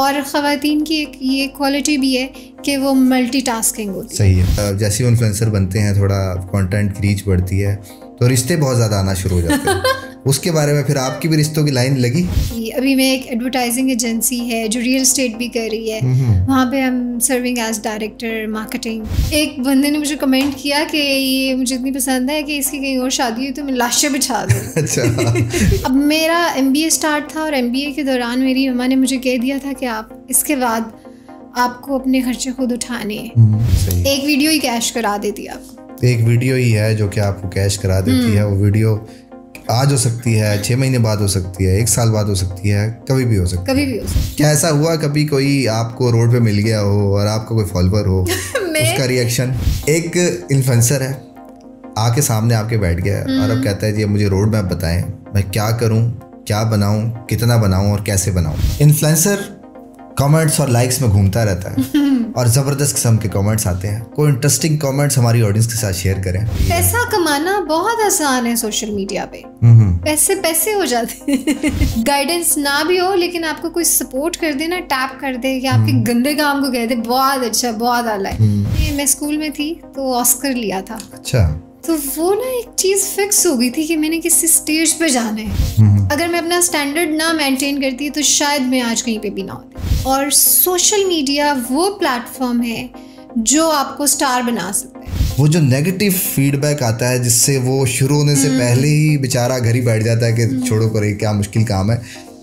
और ख़वान की एक ये क्वालिटी भी है कि वो मल्टी टास्किंग होती सही है जैसे इन्फ्लुएंसर बनते हैं थोड़ा कंटेंट की रीच बढ़ती है तो रिश्ते बहुत ज़्यादा आना शुरू हो जाते हैं उसके बारे में फिर आपकी भी रिश्तों की लाइन लगी अभी मैं एक एडवर्टाइजिंग एजेंसी है जो रियल स्टेट भी कर रही है हम्म, हम्म। वहाँ पे हम सर्विंग एज डायरेक्टर मार्केटिंग एक बंदे ने मुझे कमेंट किया कि ये मुझे इतनी पसंद है कि इसकी कहीं और शादी हुई तो मैं लाशें बिछा दूँ अच्छा अब मेरा एम स्टार्ट था और एम के दौरान मेरी मम्मा ने मुझे कह दिया था कि आप इसके बाद आपको अपने खर्चे खुद उठाने हैं हम्म, एक वीडियो ही कैश करा देती है आपको एक वीडियो ही है जो कि आपको कैश करा देती है वो वीडियो आज हो सकती है छः महीने बाद हो सकती है एक साल बाद हो सकती है कभी भी हो सकती कभी भी हो सकती क्या ऐसा हुआ कभी कोई आपको रोड पे मिल गया हो और आपका कोई फॉलोअर हो उसका रिएक्शन एक इन्फ्लुएंसर है आके सामने आपके बैठ गया और अब हम्म। कहता है जी मुझे रोड मैप बताएं मैं क्या करूं क्या बनाऊं कितना बनाऊं और कैसे बनाऊं इन्फ्लुएंसर कमेंट्स और लाइक्स में घूमता रहता है और ज़बरदस्त किस्म के कमेंट्स आते हैं कोई इंटरेस्टिंग कमेंट्स हमारी ऑडियंस के साथ शेयर करें पैसा कमाना बहुत आसान है सोशल मीडिया पे पैसे पैसे हो जाते हैं गाइडेंस ना भी हो लेकिन आपको कोई सपोर्ट कर दे ना टैप कर दे या आपके हम्म। गंदे काम को कह दे बहुत अच्छा बहुत आला है हम्म। मैं स्कूल में थी तो ऑस्कर लिया था अच्छा तो वो ना एक चीज फिक्स हो गई थी कि मैंने किसी स्टेज पे जाना है अगर मैं अपना स्टैंडर्ड ना मेंटेन करती तो शायद मैं आज कहीं पे भी ना होती और सोशल मीडिया वो प्लेटफॉर्म है जो आपको स्टार बना सकता है वो जो नेगेटिव फीडबैक आता है जिससे वो शुरू होने से हम्म। पहले ही बेचारा घर ही बैठ जाता है कि हम्म। छोड़ो पर क्या मुश्किल काम है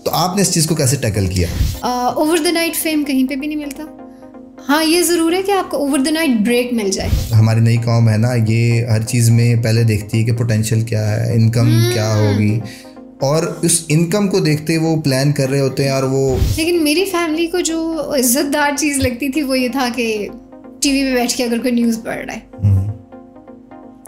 तो आपने इस चीज़ को कैसे टैकल किया ओवर द नाइट फेम कहीं पे भी नहीं मिलता हाँ ये ज़रूर है कि आपको ओवर द नाइट ब्रेक मिल जाए हमारी नई कॉम है ना ये हर चीज़ में पहले देखती है कि पोटेंशियल क्या है इनकम हम्म। क्या होगी और उस इनकम को देखते वो प्लान कर रहे होते हैं और वो लेकिन मेरी फैमिली को जो इज्जतदार चीज़ लगती थी वो ये था कि टीवी पे बैठ के अगर कोई न्यूज़ पढ़ रहा है हम्म।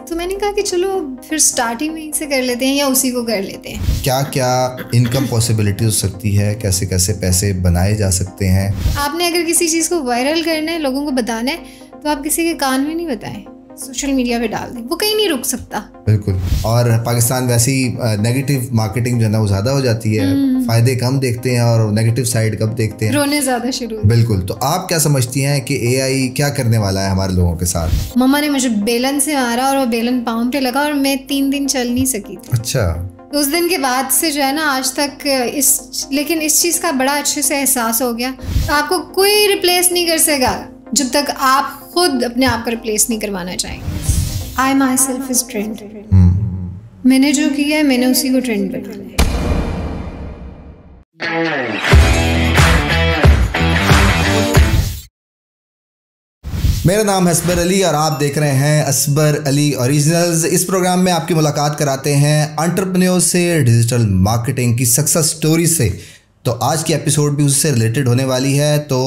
तो मैंने कहा कि चलो फिर स्टार्टिंग में से कर लेते हैं या उसी को कर लेते हैं क्या क्या इनकम पॉसिबिलिटी हो सकती है कैसे कैसे पैसे बनाए जा सकते हैं आपने अगर किसी चीज़ को वायरल करना है लोगों को बताना है तो आप किसी के कान में नहीं बताएं सोशल मीडिया पे डाल दें वो कहीं नहीं रुक सकता बिल्कुल और पाकिस्तान वैसी नेगेटिव मार्केटिंग जो है ना वो ज्यादा हो जाती है हम्म। फायदे कम देखते हैं और नेगेटिव साइड कब देखते हैं रोने ज्यादा शुरू बिल्कुल तो आप क्या समझती हैं कि एआई क्या करने वाला है हमारे लोगों के साथ मम्मा ने मुझे बेलन से मारा और वो बेलन पाँव पे लगा और मैं तीन दिन चल नहीं सकी थी अच्छा तो उस दिन के बाद से जो है ना आज तक इस लेकिन इस चीज़ का बड़ा अच्छे से एहसास हो गया तो आपको कोई रिप्लेस नहीं कर सकेगा जब तक आप खुद अपने आप को रिप्लेस नहीं करवाना चाहेंगे I myself is trend मैंने जो किया है मैंने उसी को ट्रेंड बनाना मेरा नाम है असबर अली और आप देख रहे हैं असबर अली ओरिजिनल्स इस प्रोग्राम में आपकी मुलाकात कराते हैं अंटरप्रन्योर से डिजिटल मार्केटिंग की सक्सेस स्टोरी से तो आज की एपिसोड भी उससे रिलेटेड होने वाली है तो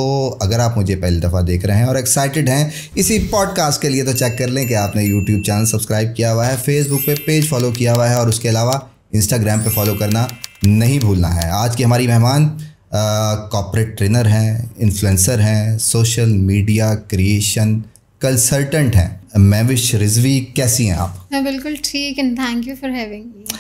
अगर आप मुझे पहली दफ़ा देख रहे हैं और एक्साइटेड हैं इसी पॉडकास्ट के लिए तो चेक कर लें कि आपने यूट्यूब चैनल सब्सक्राइब किया हुआ है फेसबुक पे पेज फॉलो किया हुआ है और उसके अलावा इंस्टाग्राम पे फॉलो करना नहीं भूलना है आज की हमारी मेहमान कॉपरेट ट्रेनर हैं इन्फ्लुएंसर हैं सोशल मीडिया क्रिएशन कंसल्टेंट हैं मैविश रिजवी कैसी हैं आप मैं बिल्कुल ठीक and thank you for having me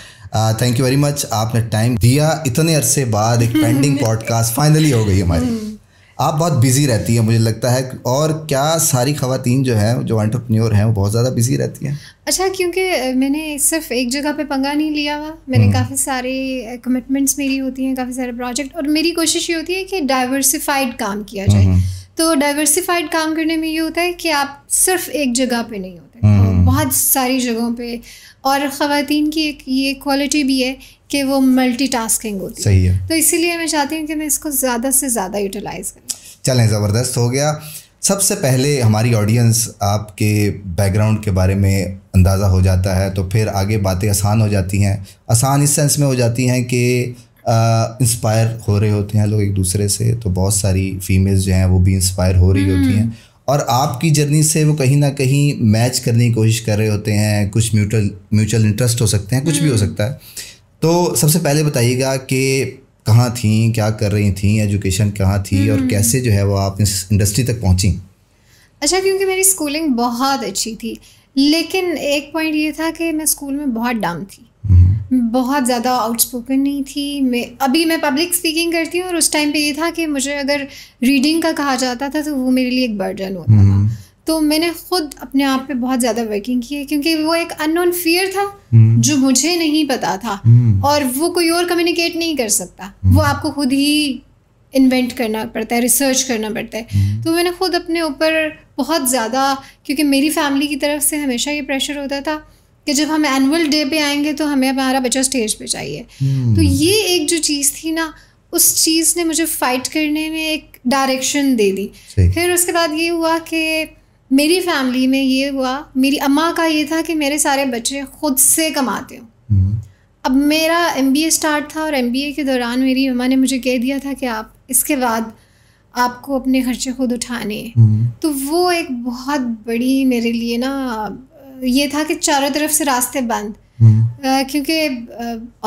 thank you very much आपने टाइम दिया इतने अरसे बाद एक पेंडिंग पॉडकास्ट फाइनली हो गई हमारी आप बहुत बिजी रहती है मुझे लगता है और क्या सारी खातन जो है जो एंटरप्रेन्योर हैं वो बहुत ज़्यादा बिजी रहती हैं अच्छा क्योंकि मैंने सिर्फ एक जगह पे पंगा नहीं लिया हुआ मैंने हम्म। काफ़ी सारे कमिटमेंट्स मेरी होती हैं काफ़ी सारे प्रोजेक्ट और मेरी कोशिश ये होती है कि डाइवर्सिफाइड काम किया जाए हम्म। तो डाइवर्सिफाइड काम करने में ये होता है कि आप सिर्फ एक जगह पे नहीं होते हम्म। बहुत सारी जगहों पे और ख़वान की एक ये क्वालिटी भी है कि वो मल्टी टास्किंग होती सही है तो इसीलिए मैं चाहती हूँ कि मैं इसको ज़्यादा से ज़्यादा यूटिलाइज़ करूँ चलें ज़बरदस्त हो गया सबसे पहले हमारी ऑडियंस आपके बैकग्राउंड के बारे में अंदाज़ा हो जाता है तो फिर आगे बातें आसान हो जाती हैं आसान इस सेंस में हो जाती हैं कि इंस्पायर हो रहे होते हैं लोग एक दूसरे से तो बहुत सारी फीमेल्स जो हैं वो भी इंस्पायर हो रही हम्म। होती हैं और आपकी जर्नी से वो कहीं ना कहीं मैच करने की कोशिश कर रहे होते हैं कुछ म्यूचुअल म्यूचुअल इंटरेस्ट हो सकते हैं कुछ भी हो हम्म। सकता है तो सबसे पहले बताइएगा कि कहाँ थी क्या कर रही थी एजुकेशन कहाँ थी और हम्म। कैसे जो है वो आप इस इंडस्ट्री तक पहुँची अच्छा क्योंकि मेरी स्कूलिंग बहुत अच्छी थी लेकिन एक पॉइंट ये था कि मैं स्कूल में बहुत डम थी बहुत ज़्यादा आउटस्पोकन नहीं थी मैं अभी मैं पब्लिक स्पीकिंग करती हूँ और उस टाइम पे ये था कि मुझे अगर रीडिंग का कहा जाता था तो वो मेरे लिए एक बर्डन होता था हम्म। तो मैंने खुद अपने आप पे बहुत ज़्यादा वर्किंग की है क्योंकि वो एक अननोन फियर था हम्म। जो मुझे नहीं पता था हम्म। और वो कोई और कम्युनिकेट नहीं कर सकता वो आपको खुद ही इन्वेंट करना पड़ता है रिसर्च करना पड़ता है तो मैंने खुद अपने ऊपर बहुत ज़्यादा क्योंकि मेरी फैमिली की तरफ से हमेशा ये प्रेशर होता था कि जब हम एनुअल डे पे आएंगे तो हमें हमारा बच्चा स्टेज पे चाहिए hmm. हम्म। तो ये एक जो चीज़ थी ना उस चीज़ ने मुझे फाइट करने में एक डायरेक्शन दे दी फिर उसके बाद ये हुआ कि मेरी फैमिली में ये हुआ मेरी अम्मा का ये था कि मेरे सारे बच्चे खुद से कमाते हो हम्म। अब मेरा एम स्टार्ट था और एम के दौरान मेरी अम्मा ने मुझे कह दिया था कि आप इसके बाद आपको अपने खर्चे खुद उठाने हम्म। तो वो एक बहुत बड़ी मेरे लिए ना ये था कि चारों तरफ से रास्ते बंद Uh, क्योंकि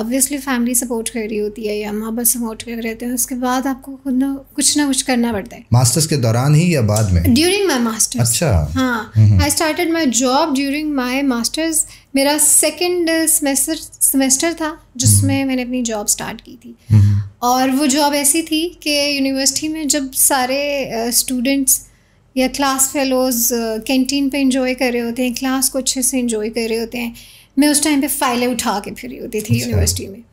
ऑब्वियसली फैमिली सपोर्ट कर रही होती है या माँ बाप सपोर्ट कर रहे होते हैं उसके बाद आपको खुद ना कुछ ना कुछ करना पड़ता है मास्टर्स के दौरान ही या बाद में ड्यूरिंग माई मास्टर्स अच्छा हाँ I started my job during my masters मेरा सेकेंड सेमेस्टर सेमेस्टर था जिसमें हम्म। मैंने अपनी जॉब स्टार्ट की थी हम्म। और वो जॉब ऐसी थी कि यूनिवर्सिटी में जब सारे स्टूडेंट्स uh, या क्लास फेलोज़ कैंटीन पे इंजॉय कर रहे होते हैं क्लास को अच्छे से इंजॉय कर रहे होते हैं मैं उस टाइम पे फाइलें उठा के फिर होती थी यूनिवर्सिटी अच्छा। में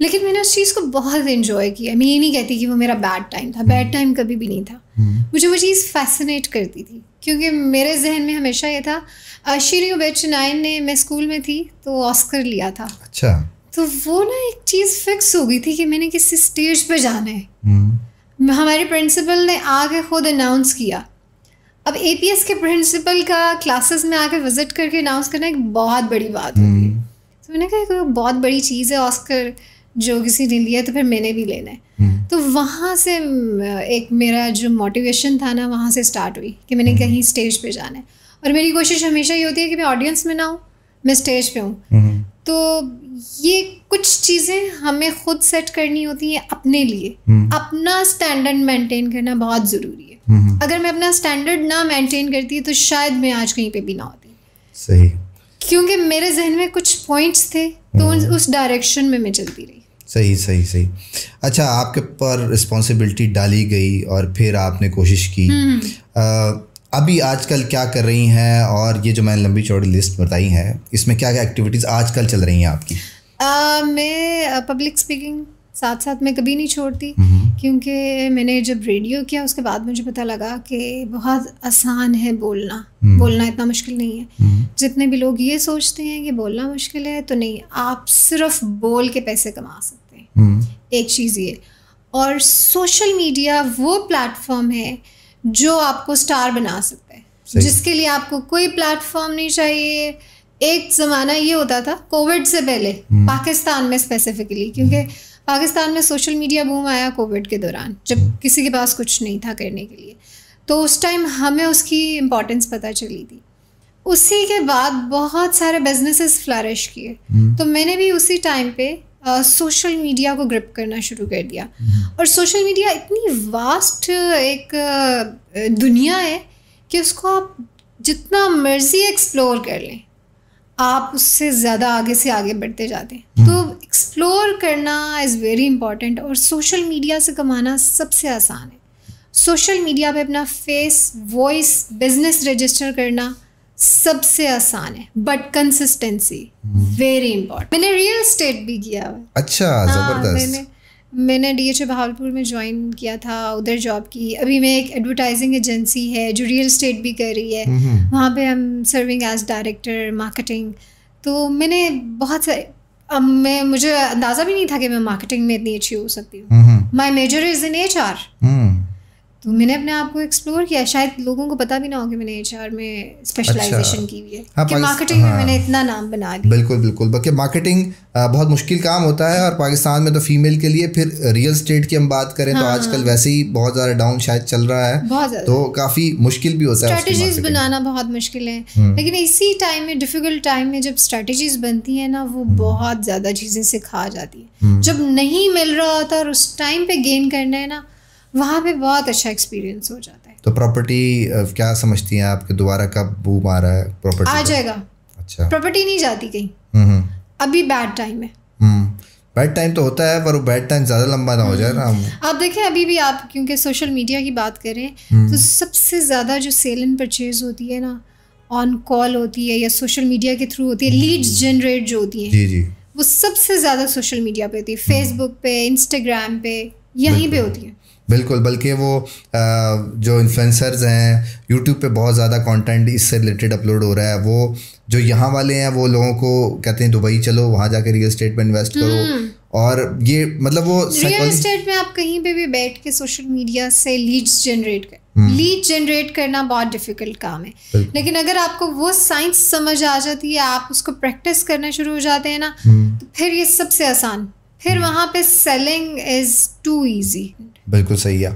लेकिन मैंने उस चीज़ को बहुत इन्जॉय किया मैं ये नहीं कहती कि वो मेरा बैड टाइम था बैड टाइम हम्म। कभी भी नहीं था हम्म। मुझे वो चीज़ फैसिनेट करती थी क्योंकि मेरे जहन में हमेशा ये था शीरी बैच नाइन ने मैं स्कूल में थी तो ऑस्कर लिया था अच्छा तो वो ना एक चीज़ फिक्स हो गई थी कि मैंने किसी स्टेज पर जाना है हम्म। हमारे प्रिंसिपल ने आके खुद अनाउंस किया अब ए के प्रिंसिपल का क्लासेस में आकर विजिट करके अनाउंस करना एक बहुत बड़ी बात होगी हम्म। तो मैंने कहा बहुत बड़ी चीज़ है ऑस्कर जो किसी ने लिया तो फिर मैंने भी लेना है हम्म। तो वहाँ से एक मेरा जो मोटिवेशन था ना वहाँ से स्टार्ट हुई कि मैंने हम्म। कहीं स्टेज पे जाना है और मेरी कोशिश हमेशा ये होती है कि मैं ऑडियंस में ना हूँ मैं स्टेज पे हूँ तो ये कुछ चीज़ें हमें खुद सेट करनी होती हैं अपने लिए अपना स्टैंडर्ड मेंटेन करना बहुत ज़रूरी है अगर मैं अपना स्टैंडर्ड ना मेंटेन करती तो शायद मैं आज कहीं पे भी ना होती सही क्योंकि मेरे जहन में कुछ पॉइंट्स थे तो उस डायरेक्शन में मैं चलती रही सही सही सही अच्छा आपके पर रिस्पॉन्सिबिलिटी डाली गई और फिर आपने कोशिश की अभी आजकल क्या कर रही हैं और ये जो मैंने लंबी चौड़ी लिस्ट बताई है इसमें क्या क्या एक्टिविटीज़ आजकल चल रही हैं आपकी आ, मैं पब्लिक स्पीकिंग साथ साथ मैं कभी नहीं छोड़ती नहीं। क्योंकि मैंने जब रेडियो किया उसके बाद मुझे पता लगा कि बहुत आसान है बोलना हम्म। बोलना इतना मुश्किल नहीं है हम्म। जितने भी लोग ये सोचते हैं कि बोलना मुश्किल है तो नहीं आप सिर्फ बोल के पैसे कमा सकते हैं हम्म। एक चीज़ ये और सोशल मीडिया वो प्लेटफॉर्म है जो आपको स्टार बना सकता है जिसके लिए आपको कोई प्लेटफॉर्म नहीं चाहिए एक ज़माना ये होता था कोविड से पहले पाकिस्तान में स्पेसिफिकली क्योंकि पाकिस्तान में सोशल मीडिया बूम आया कोविड के दौरान जब किसी के पास कुछ नहीं था करने के लिए तो उस टाइम हमें उसकी इम्पोर्टेंस पता चली थी उसी के बाद बहुत सारे बिजनेसेस फ्लरिश किए हम्म। तो मैंने भी उसी टाइम पे सोशल uh, मीडिया को ग्रिप करना शुरू कर दिया हम्म। और सोशल मीडिया इतनी वास्ट एक दुनिया है कि उसको आप जितना मर्जी एक्सप्लोर कर लें आप उससे ज़्यादा आगे से आगे बढ़ते जाते हैं हम्म। तो एक्सप्लोर करना इज़ वेरी इंपॉर्टेंट और सोशल मीडिया से कमाना सबसे आसान है सोशल मीडिया पे अपना फेस वॉइस बिजनेस रजिस्टर करना सबसे आसान है बट कंसिस्टेंसी वेरी इंपॉर्टेंट मैंने रियल स्टेट भी किया अच्छा हाँ, मैंने मैंने डी एच भावलपुर में ज्वाइन किया था उधर जॉब की अभी मैं एक एडवर्टाइजिंग एजेंसी है जो रियल स्टेट भी कर रही है hmm, hmm. वहाँ पे हम सर्विंग एज डायरेक्टर मार्केटिंग तो मैंने बहुत सारे अब मैं मुझे अंदाज़ा भी नहीं था कि मैं मार्केटिंग में इतनी अच्छी हो सकती हूँ my major is in H R तो मैंने अपने आप को एक्सप्लोर किया शायद लोगों को पता भी ना हो कि मैंने एच में स्पेशलाइजेशन अच्छा, की हुई है हाँ, कि मार्केटिंग हाँ, में मैंने इतना नाम बना दिया बिल्कुल बिल्कुल बल्कि मार्केटिंग बहुत मुश्किल काम होता है और पाकिस्तान में तो फीमेल के लिए फिर रियल स्टेट की हम बात करें तो हाँ, तो आजकल वैसे ही बहुत ज़्यादा डाउन शायद चल रहा है तो काफ़ी मुश्किल भी होता है स्ट्रेटजीज बनाना बहुत मुश्किल है हम्म। लेकिन इसी टाइम में डिफ़िकल्ट टाइम में जब स्ट्रेटजीज बनती है ना वो हम्म। बहुत ज़्यादा चीज़ें सिखा जाती है हम्म। जब नहीं मिल रहा होता और उस टाइम पे गेन करना है ना वहाँ पे बहुत अच्छा एक्सपीरियंस हो जाता है तो प्रॉपर्टी क्या समझती हैं आपके दोबारा कब बूम आ रहा है प्रॉपर्टी आ जाएगा अच्छा प्रॉपर्टी नहीं जाती कहीं हम्म, हम्म। अभी बैड टाइम है बैड टाइम हम्म। तो होता है पर वो बैड टाइम ज़्यादा लंबा ना हो जाए ना आप देखें अभी भी आप क्योंकि सोशल मीडिया की बात करें तो सबसे ज़्यादा जो सेल एंड परचेज होती है ना ऑन कॉल होती है या सोशल मीडिया के थ्रू होती है लीड्स जनरेट जो होती है जी जी वो सबसे ज़्यादा सोशल मीडिया पे होती है फेसबुक पे इंस्टाग्राम पे यहीं पे होती है बिल्कुल बल्कि वो जो इन्फ्लुएंसर्स हैं यूट्यूब पे बहुत ज़्यादा कंटेंट इससे रिलेटेड अपलोड हो रहा है वो जो यहाँ वाले हैं वो लोगों को कहते हैं दुबई चलो वहाँ जाके रियल स्टेट में इन्वेस्ट करो हम्म। और ये मतलब वो रियल स्टेट में आप कहीं पे भी बैठ के सोशल मीडिया से लीड्स जनरेट कर लीड हम्म। जनरेट करना बहुत डिफिकल्ट काम है लेकिन अगर आपको वो साइंस समझ आ जाती है आप उसको प्रैक्टिस करना शुरू हो जाते हैं ना हम्म। तो फिर ये सबसे आसान फिर hmm. वहाँ पे सेलिंग इज टू ईजी बिल्कुल सही है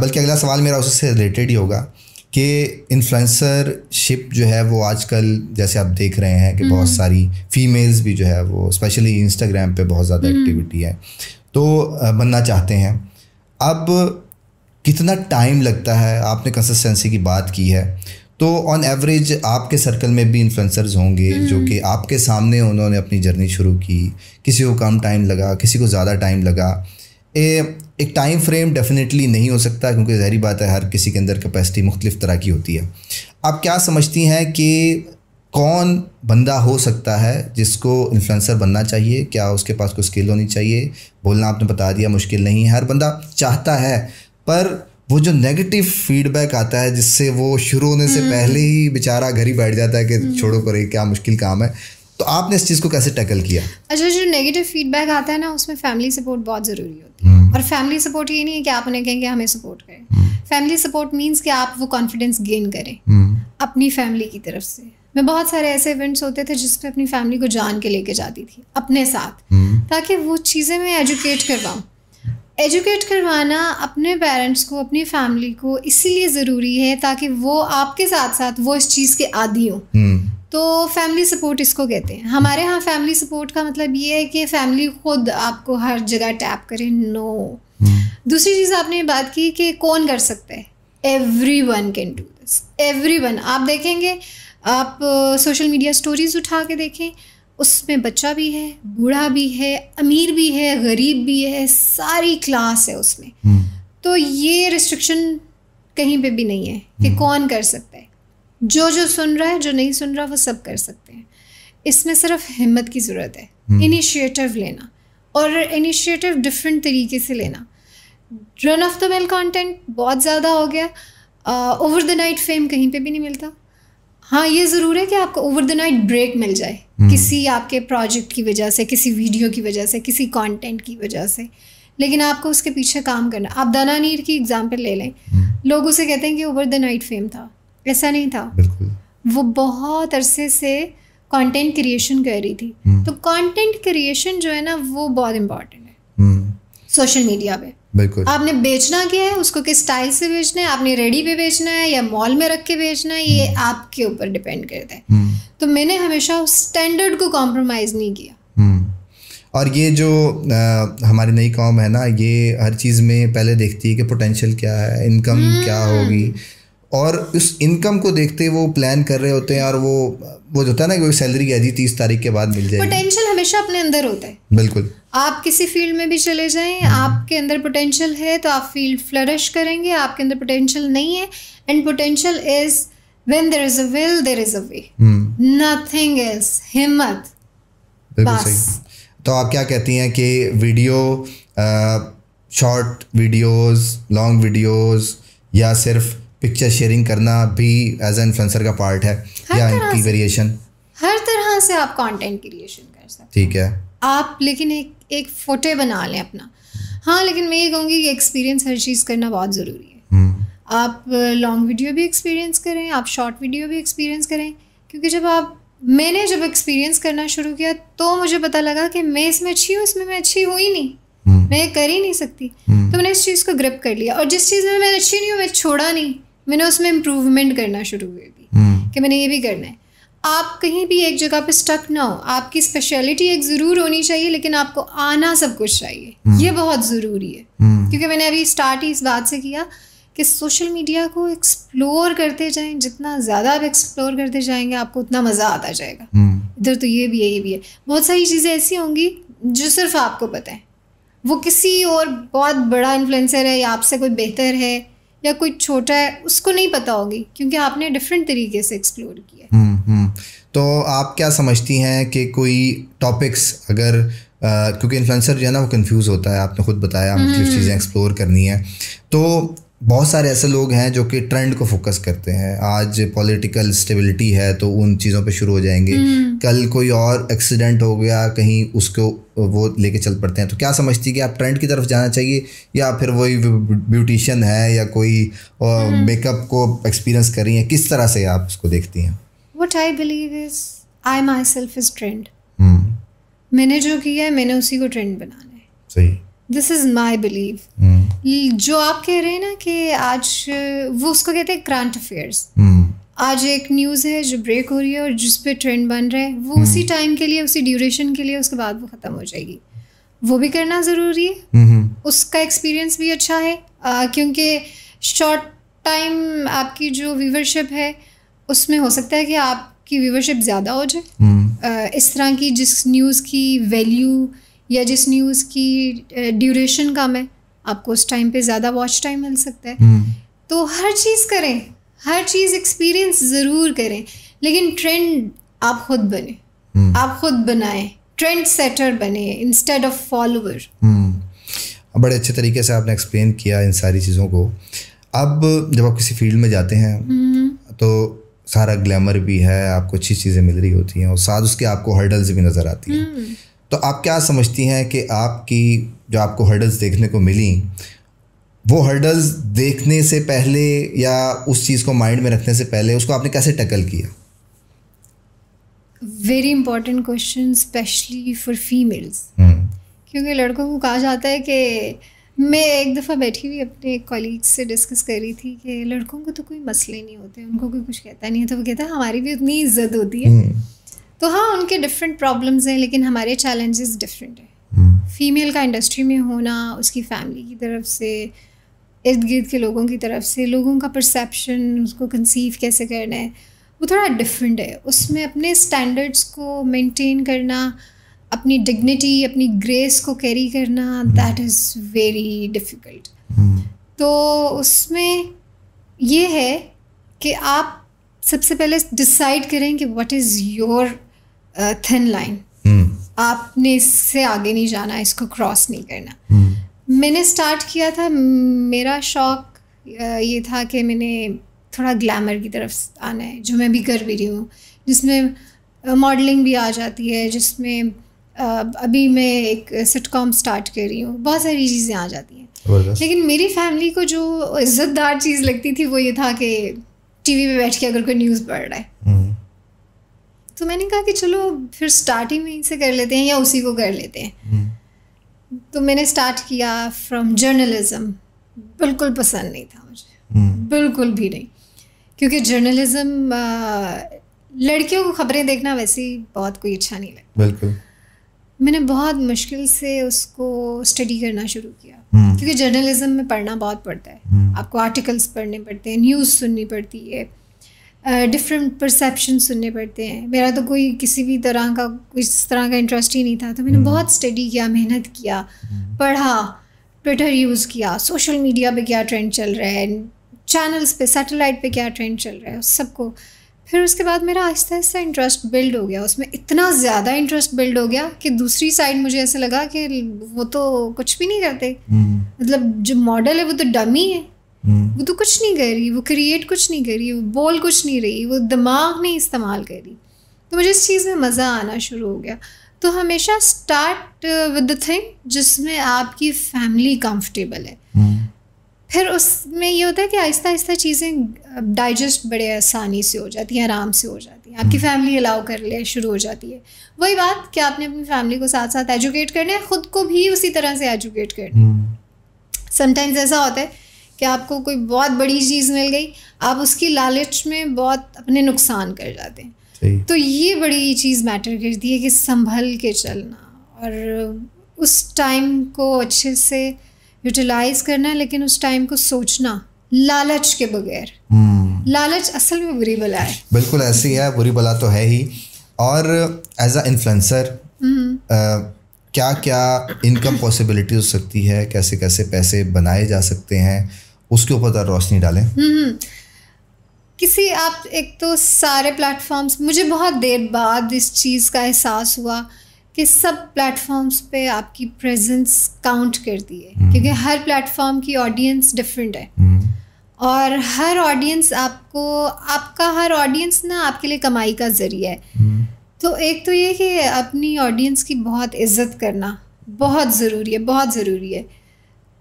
बल्कि अगला सवाल मेरा उससे रिलेटेड ही होगा कि इन्फ्लुएंसरशिप जो है वो आजकल जैसे आप देख रहे हैं कि बहुत hmm. सारी फीमेल्स भी जो है वो स्पेशली इंस्टाग्राम पे बहुत ज़्यादा एक्टिविटी hmm. है तो बनना चाहते हैं अब कितना टाइम लगता है आपने कंसिस्टेंसी की बात की है तो ऑन एवरेज आपके सर्कल में भी इन्फ्लुएंसर्स होंगे हम्म। जो कि आपके सामने उन्होंने अपनी जर्नी शुरू की किसी को कम टाइम लगा किसी को ज़्यादा टाइम लगा ए एक टाइम फ्रेम डेफिनेटली नहीं हो सकता क्योंकि जहरी बात है हर किसी के अंदर कैपेसिटी मुख्तलिफ तरह की होती है आप क्या समझती हैं कि कौन बंदा हो सकता है जिसको इन्फ्लुएंसर बनना चाहिए क्या उसके पास कोई स्किल होनी चाहिए बोलना आपने बता दिया मुश्किल नहीं है हर बंदा चाहता है पर वो जो नेगेटिव फीडबैक आता है जिससे वो शुरू होने से हम्म। पहले ही बेचारा घर ही बैठ जाता है कि हम्म। छोड़ो करे क्या मुश्किल काम है तो आपने इस चीज़ को कैसे टैकल किया अच्छा जो नेगेटिव फीडबैक आता है ना उसमें फैमिली सपोर्ट बहुत ज़रूरी होती है हम्म। और फैमिली सपोर्ट ये नहीं है कि आप उन्हें कहेंगे हमें सपोर्ट करें फैमिली सपोर्ट मीन्स कि आप वो कॉन्फिडेंस गेन करें अपनी फैमिली की तरफ से मैं बहुत सारे ऐसे इवेंट्स होते थे जिसमें अपनी फैमिली को जान के लेके जाती थी अपने साथ ताकि वो चीज़ें मैं एजुकेट करवाऊँ एजुकेट करवाना अपने पेरेंट्स को अपनी फैमिली को इसीलिए ज़रूरी है ताकि वो आपके साथ साथ वो इस चीज़ के आदि हो हम्म। तो फैमिली सपोर्ट इसको कहते हैं हमारे यहाँ फैमिली सपोर्ट का मतलब ये है कि फैमिली खुद आपको हर जगह टैप करे नो हम्म। दूसरी चीज़ आपने बात की कि कौन कर सकता है everyone can do this everyone आप देखेंगे आप सोशल मीडिया स्टोरीज उठा के देखें उसमें बच्चा भी है बूढ़ा भी है अमीर भी है गरीब भी है सारी क्लास है उसमें हम्म। तो ये रिस्ट्रिक्शन कहीं पे भी नहीं है कि हम्म। कौन कर सकता है जो जो सुन रहा है जो नहीं सुन रहा वो सब कर सकते हैं इसमें सिर्फ हिम्मत की ज़रूरत है इनिशिएटिव हम्म। लेना और इनिशिएटिव डिफरेंट तरीके से लेना run of the mill content बहुत ज़्यादा हो गया ओवर द नाइट फेम कहीं पे भी नहीं मिलता हाँ ये ज़रूर है कि आपको ओवर द नाइट ब्रेक मिल जाए हम्म। किसी आपके प्रोजेक्ट की वजह से किसी वीडियो की वजह से किसी कंटेंट की वजह से लेकिन आपको उसके पीछे काम करना आप दाना नीर की एग्जाम्पल ले लें हम्म। लोग उसे कहते हैं कि ओवर द नाइट फेम था ऐसा नहीं था वो बहुत अरसे से कंटेंट क्रिएशन कर रही थी हम्म। तो कंटेंट क्रिएशन जो है ना वो बहुत इम्पॉर्टेंट है सोशल मीडिया पे बिल्कुल आपने बेचना क्या है उसको किस स्टाइल से बेचना है आपने रेडी पे बेचना है या मॉल में रख के बेचना है ये हम्म। आपके ऊपर डिपेंड करता है हम्म। तो मैंने हमेशा स्टैंडर्ड को कॉम्प्रोमाइज़ नहीं किया हम्म। और ये जो आ, हमारी नई कॉम है ना ये हर चीज़ में पहले देखती है कि पोटेंशियल क्या है इनकम क्या होगी और उस इनकम को देखते वो प्लान कर रहे होते हैं और वो वो होता है ना कि वो सैलरी अजी तीस तारीख के बाद मिल जाएगी पोटेंशियल हमेशा अपने अंदर होता है बिल्कुल आप किसी फील्ड में भी चले जाएं हम्म। आपके अंदर पोटेंशियल है तो आप फील्ड फ्लरिश करेंगे आपके अंदर पोटेंशियल नहीं है and potential is when there is a will there is a way nothing is हिम्मत तो आप क्या कहती हैं कि video short videos long videos या सिर्फ पिक्चर शेयरिंग करना भी एज ए इन्फ्लुएंसर का पार्ट है या इनकी वेरिएशन हर तरह से आप कंटेंट क्रिएशन कर सकते ठीक है आप लेकिन एक एक फोटो बना लें अपना हाँ लेकिन मैं ये कहूँगी कि एक्सपीरियंस हर चीज़ करना बहुत ज़रूरी है हम्म। आप लॉन्ग वीडियो भी एक्सपीरियंस करें आप शॉर्ट वीडियो भी एक्सपीरियंस करें क्योंकि जब आप मैंने जब एक्सपीरियंस करना शुरू किया तो मुझे पता लगा कि मैं इसमें अच्छी हूँ इसमें मैं अच्छी हुई नहीं हम्म। मैं कर ही नहीं सकती हम्म। तो मैंने इस चीज़ को ग्रिप कर लिया और जिस चीज़ में मैं अच्छी नहीं हूँ मैं छोड़ा नहीं मैंने उसमें इम्प्रूवमेंट करना शुरू कर दी हम्म। कि मैंने ये भी करना है आप कहीं भी एक जगह पे स्टक ना हो आपकी स्पेशलिटी एक ज़रूर होनी चाहिए लेकिन आपको आना सब कुछ चाहिए हम्म। ये बहुत ज़रूरी है हम्म। क्योंकि मैंने अभी स्टार्ट ही इस बात से किया कि सोशल मीडिया को एक्सप्लोर करते जाएं जितना ज़्यादा आप एक्सप्लोर करते जाएंगे आपको उतना मज़ा आता जाएगा इधर तो ये भी है ये भी है बहुत सारी चीज़ें ऐसी होंगी जो सिर्फ आपको पता है वो किसी और बहुत बड़ा इन्फ्लुएंसर है या आपसे कोई बेहतर है या कोई छोटा है उसको नहीं पता होगी क्योंकि आपने डिफरेंट तरीके से एक्सप्लोर किया हुँ, हम्म, हम्म। तो आप क्या समझती हैं कि कोई टॉपिक्स अगर आ, क्योंकि इन्फ्लुएंसर जो है ना वो कंफ्यूज होता है आपने खुद बताया मुझे हम्म। चीज़ें एक्सप्लोर करनी है तो बहुत सारे ऐसे लोग हैं जो कि ट्रेंड को फोकस करते हैं आज पॉलिटिकल स्टेबिलिटी है तो उन चीज़ों पे शुरू हो जाएंगे हम्म। कल कोई और एक्सीडेंट हो गया कहीं उसको वो लेके चल पड़ते हैं तो क्या समझती है कि आप ट्रेंड की तरफ जाना चाहिए या फिर वही ब्यूटिशियन है या कोई मेकअप हम्म। को एक्सपीरियंस करी है किस तरह से आप उसको देखती हैं what I believe is I myself is trend मैंने जो किया है मैंने उसी को ट्रेंड बनाना है सही दिस इज माई बिलीव जो आप कह रहे हैं ना कि आज वो उसको कहते हैं करंट अफेयर्स hmm. आज एक न्यूज़ है जो ब्रेक हो रही है और जिस पे ट्रेंड बन रहा है वो hmm. उसी टाइम के लिए उसी ड्यूरेशन के लिए उसके बाद वो ख़त्म हो जाएगी वो भी करना ज़रूरी है hmm. उसका एक्सपीरियंस भी अच्छा है क्योंकि शॉर्ट टाइम आपकी जो व्यूवरशिप है उसमें हो सकता है कि आपकी व्यूवरशिप ज़्यादा हो जाए इस तरह की जिस न्यूज़ की वैल्यू या जिस न्यूज़ की ड्यूरेशन कम है आपको उस टाइम पे ज़्यादा वॉच टाइम मिल सकता है हम्म। तो हर चीज़ करें हर चीज़ एक्सपीरियंस ज़रूर करें लेकिन ट्रेंड आप खुद बने हम्म। आप खुद बनाएं ट्रेंड सेटर बने इंस्टेड ऑफ फॉलोअर बड़े अच्छे तरीके से आपने एक्सप्लेन किया इन सारी चीज़ों को अब जब आप किसी फील्ड में जाते हैं हम्म। तो सारा ग्लैमर भी है आपको अच्छी चीज़ें मिल रही होती हैं और साथ उसके आपको हर्डल्स भी नज़र आती हैं तो आप क्या समझती हैं कि आपकी जो आपको हर्डल्स देखने को मिली वो हर्डल्स देखने से पहले या उस चीज़ को माइंड में रखने से पहले उसको आपने कैसे टकल किया very important question specially for females क्योंकि लड़कों को कहा जाता है कि मैं एक दफ़ा बैठी हुई अपने कॉलीग से डिस्कस कर रही थी कि लड़कों को तो कोई मसले नहीं होते उनको कोई कुछ कहता नहीं है तो वो कहता हमारी भी उतनी इज्जत होती है हम्म। तो हाँ उनके डिफरेंट प्रॉब्लम्स हैं लेकिन हमारे चैलेंजेस डिफरेंट हैं फीमेल का इंडस्ट्री में होना उसकी फैमिली की तरफ से इर्द गिर्द के लोगों की तरफ से लोगों का परसेप्शन उसको कंसीव कैसे करना है वो थोड़ा डिफरेंट है उसमें अपने स्टैंडर्ड्स को मेंटेन करना अपनी डिग्निटी अपनी ग्रेस को कैरी करना दैट इज़ वेरी डिफ़िकल्ट तो उसमें ये है कि आप सबसे पहले डिसाइड करें कि what is your thin line आपने इससे आगे नहीं जाना इसको क्रॉस नहीं करना हम्म। मैंने स्टार्ट किया था मेरा शौक ये था कि मैंने थोड़ा ग्लैमर की तरफ आना है जो मैं भी कर भी रही हूँ जिसमें मॉडलिंग भी आ जाती है जिसमें अभी मैं एक सिटकॉम स्टार्ट कर रही हूँ बहुत सारी चीज़ें आ जाती हैं लेकिन मेरी फैमिली को जो इज्जतदार चीज़ लगती थी वो ये था कि टीवी पे बैठ के अगर कोई न्यूज़ पढ़ रहा है तो मैंने कहा कि चलो फिर स्टार्टिंग वहीं से कर लेते हैं या उसी को कर लेते हैं हम्म। तो मैंने स्टार्ट किया फ्रॉम जर्नलिज्म बिल्कुल पसंद नहीं था मुझे हम्म। बिल्कुल भी नहीं क्योंकि जर्नलिज्म लड़कियों को खबरें देखना वैसे ही बहुत कोई अच्छा नहीं लगता बिल्कुल मैंने बहुत मुश्किल से उसको स्टडी करना शुरू किया हम्म। क्योंकि जर्नलिज्म में पढ़ना बहुत पड़ता है आपको आर्टिकल्स पढ़ने पड़ते हैं न्यूज़ सुननी पड़ती है डिफरेंट परसेप्शन सुनने पड़ते हैं मेरा तो कोई किसी भी तरह का इस तरह का इंटरेस्ट ही नहीं था तो मैंने हम्म। बहुत स्टडी किया मेहनत किया हम्म। पढ़ा ट्विटर यूज़ किया सोशल मीडिया पे क्या ट्रेंड चल रहा है चैनल्स पे सैटेलाइट पे क्या ट्रेंड चल रहा है उस सबको फिर उसके बाद मेरा आहिस्ता आहिस्ता इंटरेस्ट बिल्ड हो गया उसमें इतना ज़्यादा इंटरेस्ट बिल्ड हो गया कि दूसरी साइड मुझे ऐसे लगा कि वो तो कुछ भी नहीं करते हम्म। मतलब जो मॉडल है वो तो डमी है हम्म। वो तो कुछ नहीं कर रही वो क्रिएट कुछ नहीं कर रही वो बोल कुछ नहीं रही वो दिमाग नहीं इस्तेमाल कर रही तो मुझे इस चीज़ में मज़ा आना शुरू हो गया तो हमेशा स्टार्ट विद द थिंग जिसमें आपकी फैमिली कंफर्टेबल है हम्म। फिर उसमें ये होता है कि आहिस्ता आहिस्ता चीज़ें डाइजेस्ट uh, बड़े आसानी से हो जाती हैं आराम से हो जाती हैं आपकी फैमिली हम्म। अलाउ कर ले शुरू हो जाती है वही बात कि आपने अपनी फैमिली को साथ साथ एजुकेट करना है ख़ुद को भी उसी तरह से एजुकेट करना है समटाइम्स ऐसा होता है कि आपको कोई बहुत बड़ी चीज़ मिल गई आप उसकी लालच में बहुत अपने नुकसान कर जाते हैं तो ये बड़ी चीज़ मैटर करती है कि संभल के चलना और उस टाइम को अच्छे से यूटिलाइज करना लेकिन उस टाइम को सोचना लालच के बगैर हम्म। लालच असल में बुरी बला है बिल्कुल ऐसी है बुरी बला तो है ही और एज हम्म। अ इन्फ्लुएंसर क्या क्या इनकम पॉसिबिलिटी हो सकती है कैसे कैसे पैसे बनाए जा सकते हैं उसके ऊपर ज़रा तो रोशनी डालें किसी आप एक तो सारे प्लेटफॉर्म्स मुझे बहुत देर बाद इस चीज़ का एहसास हुआ कि सब प्लेटफॉर्म्स पे आपकी प्रेजेंस काउंट कर दिए है हम्म। क्योंकि हर प्लेटफॉर्म की ऑडियंस डिफरेंट है हम्म। और हर ऑडियंस आपको आपका हर ऑडियंस ना आपके लिए कमाई का ज़रिया है हम्म। तो एक तो ये कि अपनी ऑडियंस की बहुत इज्जत करना बहुत ज़रूरी है बहुत ज़रूरी है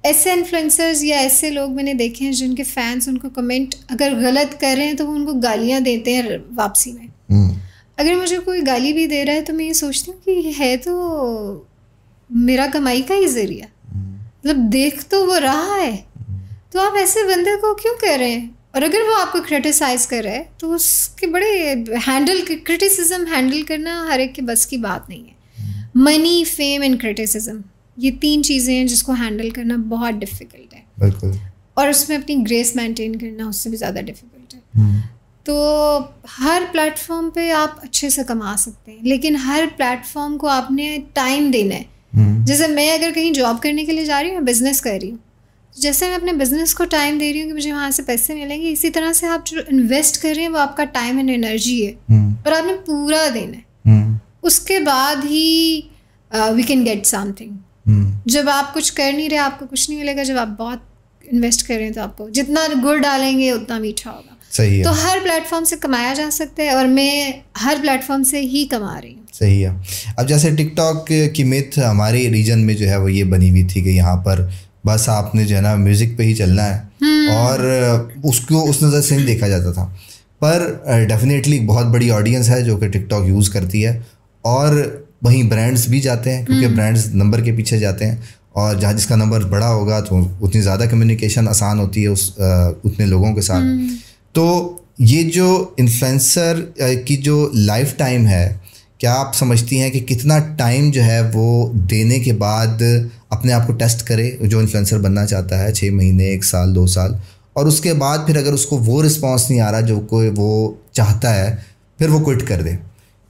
ऐसे इन्फ्लुएंसर्स या ऐसे लोग मैंने देखे हैं जिनके फैंस उनको कमेंट अगर गलत कर रहे हैं तो वो उनको गालियाँ देते हैं वापसी में हम्म। अगर मुझे कोई गाली भी दे रहा है तो मैं ये सोचती हूँ कि है तो मेरा कमाई का ही ज़रिया हम्म। मतलब देख तो वो रहा है हम्म। तो आप ऐसे बंदे को क्यों कर रहे हैं और अगर वो आपको क्रिटिसाइज़ कर रहा है तो उसके बड़े हैंडल क्रिटिसिज्म हैंडल करना हर एक के बस की बात नहीं है मनी फेम एंड क्रिटिसिज्म ये तीन चीज़ें हैं जिसको हैंडल करना बहुत डिफ़िकल्ट है बिल्कुल और उसमें अपनी ग्रेस मेंटेन करना उससे भी ज़्यादा डिफ़िकल्ट है हम्म। तो हर प्लेटफॉर्म पे आप अच्छे से कमा सकते हैं लेकिन हर प्लेटफॉर्म को आपने टाइम देना है हम्म। जैसे मैं अगर कहीं जॉब करने के लिए जा रही हूँ बिज़नेस कर रही हूँ तो जैसे मैं अपने बिज़नेस को टाइम दे रही हूँ कि मुझे वहाँ से पैसे मिलेंगे इसी तरह से आप जो इन्वेस्ट कर रहे हैं वो आपका टाइम एंड एनर्जी है और हम्म। आपने पूरा देना है उसके बाद ही वी कैन गेट समथिंग हम्म। जब आप कुछ कर नहीं रहे आपको कुछ नहीं मिलेगा जब आप बहुत इन्वेस्ट कर रहे हैं तो आपको जितना गुड़ डालेंगे उतना मीठा होगा सही है तो हर प्लेटफॉर्म से कमाया जा सकता है और मैं हर प्लेटफॉर्म से ही कमा रही हूँ सही है अब जैसे टिकटॉक की मिथ हमारे रीजन में जो है वो ये बनी हुई थी कि यहाँ पर बस आपने जो है ना म्यूज़िक पे ही चलना है हम्म। और उसको उस नज़र से नहीं देखा जाता था पर डेफिनेटली बहुत बड़ी ऑडियंस है जो कि टिकटॉक यूज़ करती है और वहीं ब्रांड्स भी जाते हैं क्योंकि ब्रांड्स हम्म। नंबर के पीछे जाते हैं और जहाँ जिसका नंबर बड़ा होगा तो उतनी ज़्यादा कम्युनिकेशन आसान होती है उस आ, उतने लोगों के साथ हम्म। तो ये जो इन्फ्लुएंसर की जो लाइफ टाइम है क्या आप समझती हैं कि कितना टाइम जो है वो देने के बाद अपने आप को टेस्ट करे जो इन्फ्लुएंसर बनना चाहता है छः महीने एक साल दो साल और उसके बाद फिर अगर उसको वो रिस्पॉन्स नहीं आ रहा जो कोई वो चाहता है फिर वो क्विट कर दे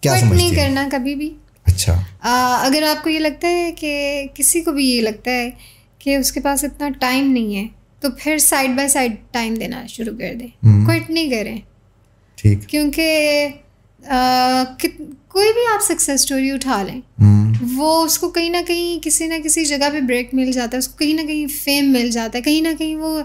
क्या समझती नहीं है? करना कभी भी अच्छा आ, अगर आपको ये लगता है कि किसी को भी ये लगता है कि उसके पास इतना टाइम नहीं है तो फिर साइड बाय साइड टाइम देना शुरू कर दें क्विट हम्म। नहीं करें ठीक क्योंकि कोई भी आप सक्सेस स्टोरी उठा लें हम्म। वो उसको कहीं ना कहीं किसी ना किसी जगह पे ब्रेक मिल जाता है उसको कहीं ना कहीं फेम मिल जाता है कहीं ना कहीं वो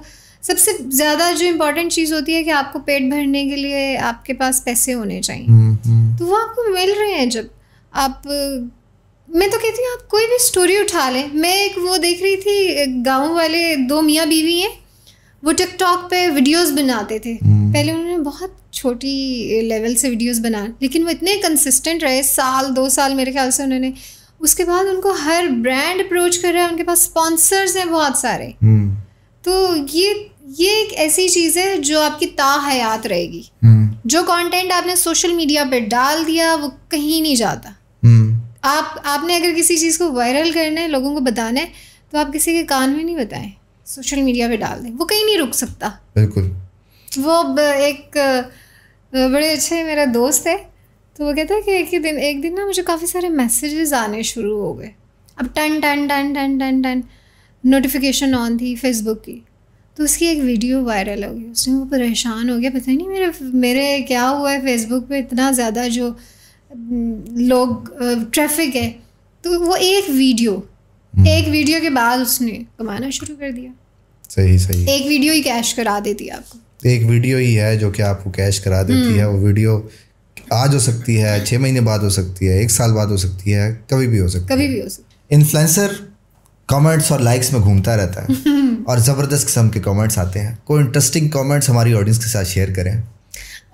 सबसे ज़्यादा जो इम्पोर्टेंट चीज़ होती है कि आपको पेट भरने के लिए आपके पास पैसे होने चाहिए हम्म, तो वो आपको मिल रहे हैं जब आप मैं तो कहती हूँ आप कोई भी स्टोरी उठा लें मैं एक वो देख रही थी गाँव वाले दो मियाँ बीवी हैं वो टिकटॉक पे वीडियोस बनाते थे हम्म। पहले उन्होंने बहुत छोटी लेवल से वीडियोस बनाए लेकिन वो इतने कंसिस्टेंट रहे साल दो साल मेरे ख्याल से उन्होंने उसके बाद उनको हर ब्रांड अप्रोच कर रहा है उनके पास स्पॉन्सर्स हैं बहुत सारे हम्म। तो ये ये एक ऐसी चीज़ है जो आपकी ता हयात रहेगी हम्म। जो कंटेंट आपने सोशल मीडिया पे डाल दिया वो कहीं नहीं जाता आप आपने अगर किसी चीज़ को वायरल करना है लोगों को बताना है तो आप किसी के कान में नहीं बताएं सोशल मीडिया पे डाल दें वो कहीं नहीं रुक सकता बिल्कुल वो अब एक बड़े अच्छे मेरा दोस्त है तो वो कहता है कि एक ही दिन एक दिन ना मुझे काफ़ी सारे मैसेजेस आने शुरू हो गए अब टन टन टन टन टन टन नोटिफिकेशन ऑन थी फेसबुक की तो उसकी एक वीडियो वायरल हो गई उसमें वो परेशान हो गया पता नहीं मेरे मेरे क्या हुआ है फेसबुक पे इतना ज़्यादा जो लोग ट्रैफिक है तो वो एक वीडियो हम्म। एक वीडियो के बाद उसने कमाना शुरू कर दिया सही सही एक वीडियो ही कैश करा देती है आपको एक वीडियो ही है जो कि आपको कैश करा देती है हम्म। वो वीडियो आज हो सकती है छः महीने बाद हो सकती है एक साल बाद हो सकती है कभी भी हो सकती कभी भी हो सकती इन्फ्लुएंसर कमेंट्स और लाइक्स में घूमता रहता है और ज़बरदस्त किस्म के कमेंट्स आते हैं कोई इंटरेस्टिंग कमेंट्स हमारी ऑडियंस के साथ शेयर करें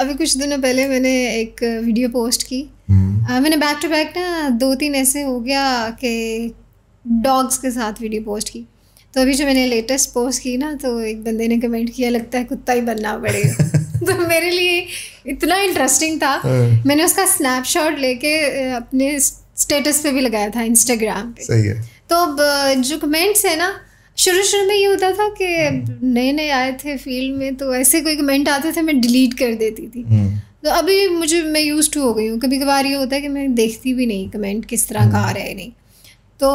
अभी कुछ दिनों पहले मैंने एक वीडियो पोस्ट की hmm. आ, मैंने बैक टू बैक ना दो तीन ऐसे हो गया कि डॉग्स के साथ वीडियो पोस्ट की तो अभी जो मैंने लेटेस्ट पोस्ट की ना तो एक बंदे ने कमेंट किया लगता है कुत्ता ही बनना पड़ेगा तो मेरे लिए इतना इंटरेस्टिंग था हाँ। मैंने उसका स्नैपशॉट लेके अपने स्टेटस पे भी लगाया था इंस्टाग्राम पे सही है तो जो कमेंट्स है ना शुरू शुरू में ये होता था कि हम्म। नए नए आए थे फील्ड में तो ऐसे कोई कमेंट आते थे मैं डिलीट कर देती थी हम्म। तो अभी मुझे मैं यूज टू हो गई हूँ कभी कभार ये होता है कि मैं देखती भी नहीं कमेंट किस तरह का हम्म। आ रहा है नहीं तो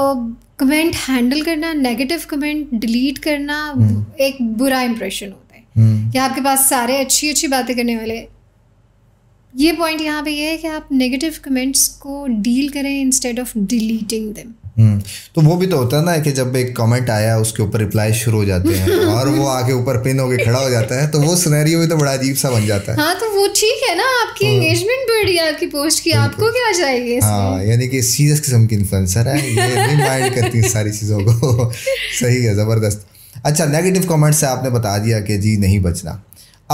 कमेंट हैंडल करना नेगेटिव कमेंट डिलीट करना एक बुरा इम्प्रेशन होता है कि आपके पास सारे अच्छी अच्छी बातें करने वाले ये पॉइंट यहाँ पे ये है कि आप नेगेटिव कमेंट्स को डील करें इंस्टेड ऑफ डिलीटिंग दम हम्म, तो वो भी तो होता है ना कि जब एक कमेंट आया उसके ऊपर रिप्लाई शुरू हो जाते हैं और वो आके ऊपर पिन होके खड़ा हो जाता है तो वो सिनेरियो भी तो बड़ा अजीब सा बन जाता है हाँ तो वो ठीक है ना आपकी एंगेजमेंट बढ़ गई आपकी पोस्ट की आपको क्या चाहिए हाँ यानी कि सीरियस किस्म की इन्फ्लुएंसर है ये माइंड करती सारी चीज़ों को सही है ज़बरदस्त अच्छा नेगेटिव कमेंट से आपने बता दिया कि जी नहीं बचना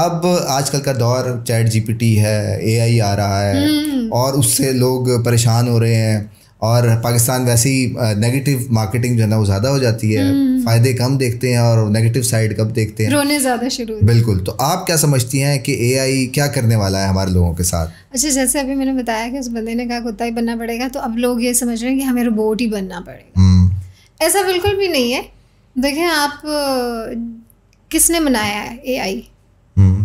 अब आजकल का दौर चैट जीपीटी है एआई आ रहा है हम्म। और उससे लोग परेशान हो रहे हैं और पाकिस्तान वैसे ही नेगेटिव मार्केटिंग जो है ना वो ज़्यादा हो जाती है हम्म। फ़ायदे कम देखते हैं और नेगेटिव साइड कब देखते हैं रोने ज़्यादा शुरू बिल्कुल तो आप क्या समझती हैं कि एआई क्या करने वाला है हमारे लोगों के साथ अच्छा जैसे अभी मैंने बताया कि उस बंदे ने कहा कुत्ता ही बनना पड़ेगा तो अब लोग ये समझ रहे हैं कि हमें रोबोट ही बनना पड़ेगा हम्म। ऐसा बिल्कुल भी नहीं है देखें आप किसने बनाया है ए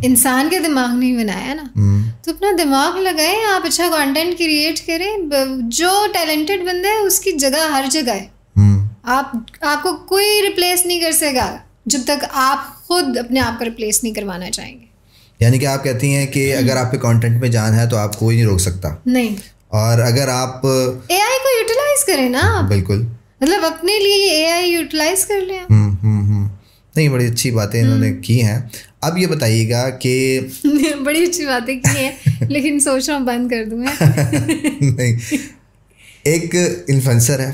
इंसान के दिमाग नहीं बनाया ना हम्म। तो अपना दिमाग लगाए आप अच्छा कंटेंट क्रिएट करें जो टैलेंटेड बंदा है उसकी जगह हर जगह है हम्म। आप आपको कोई रिप्लेस नहीं कर सकेगा जब तक आप खुद अपने आप को रिप्लेस नहीं करवाना चाहेंगे यानी कि आप कहती हैं कि हम्म। अगर आपके कंटेंट में जान है तो आप कोई नहीं रोक सकता नहीं और अगर आप ए को यूटिलाइज करें ना बिल्कुल मतलब अपने लिए ए यूटिलाइज कर लें नहीं बड़ी अच्छी बातें इन्होंने की हैं अब ये बताइएगा कि बड़ी अच्छी बातें की हैं लेकिन सोच रहा हूँ बंद कर दूंगा नहीं एक इन्फ्लुएंसर है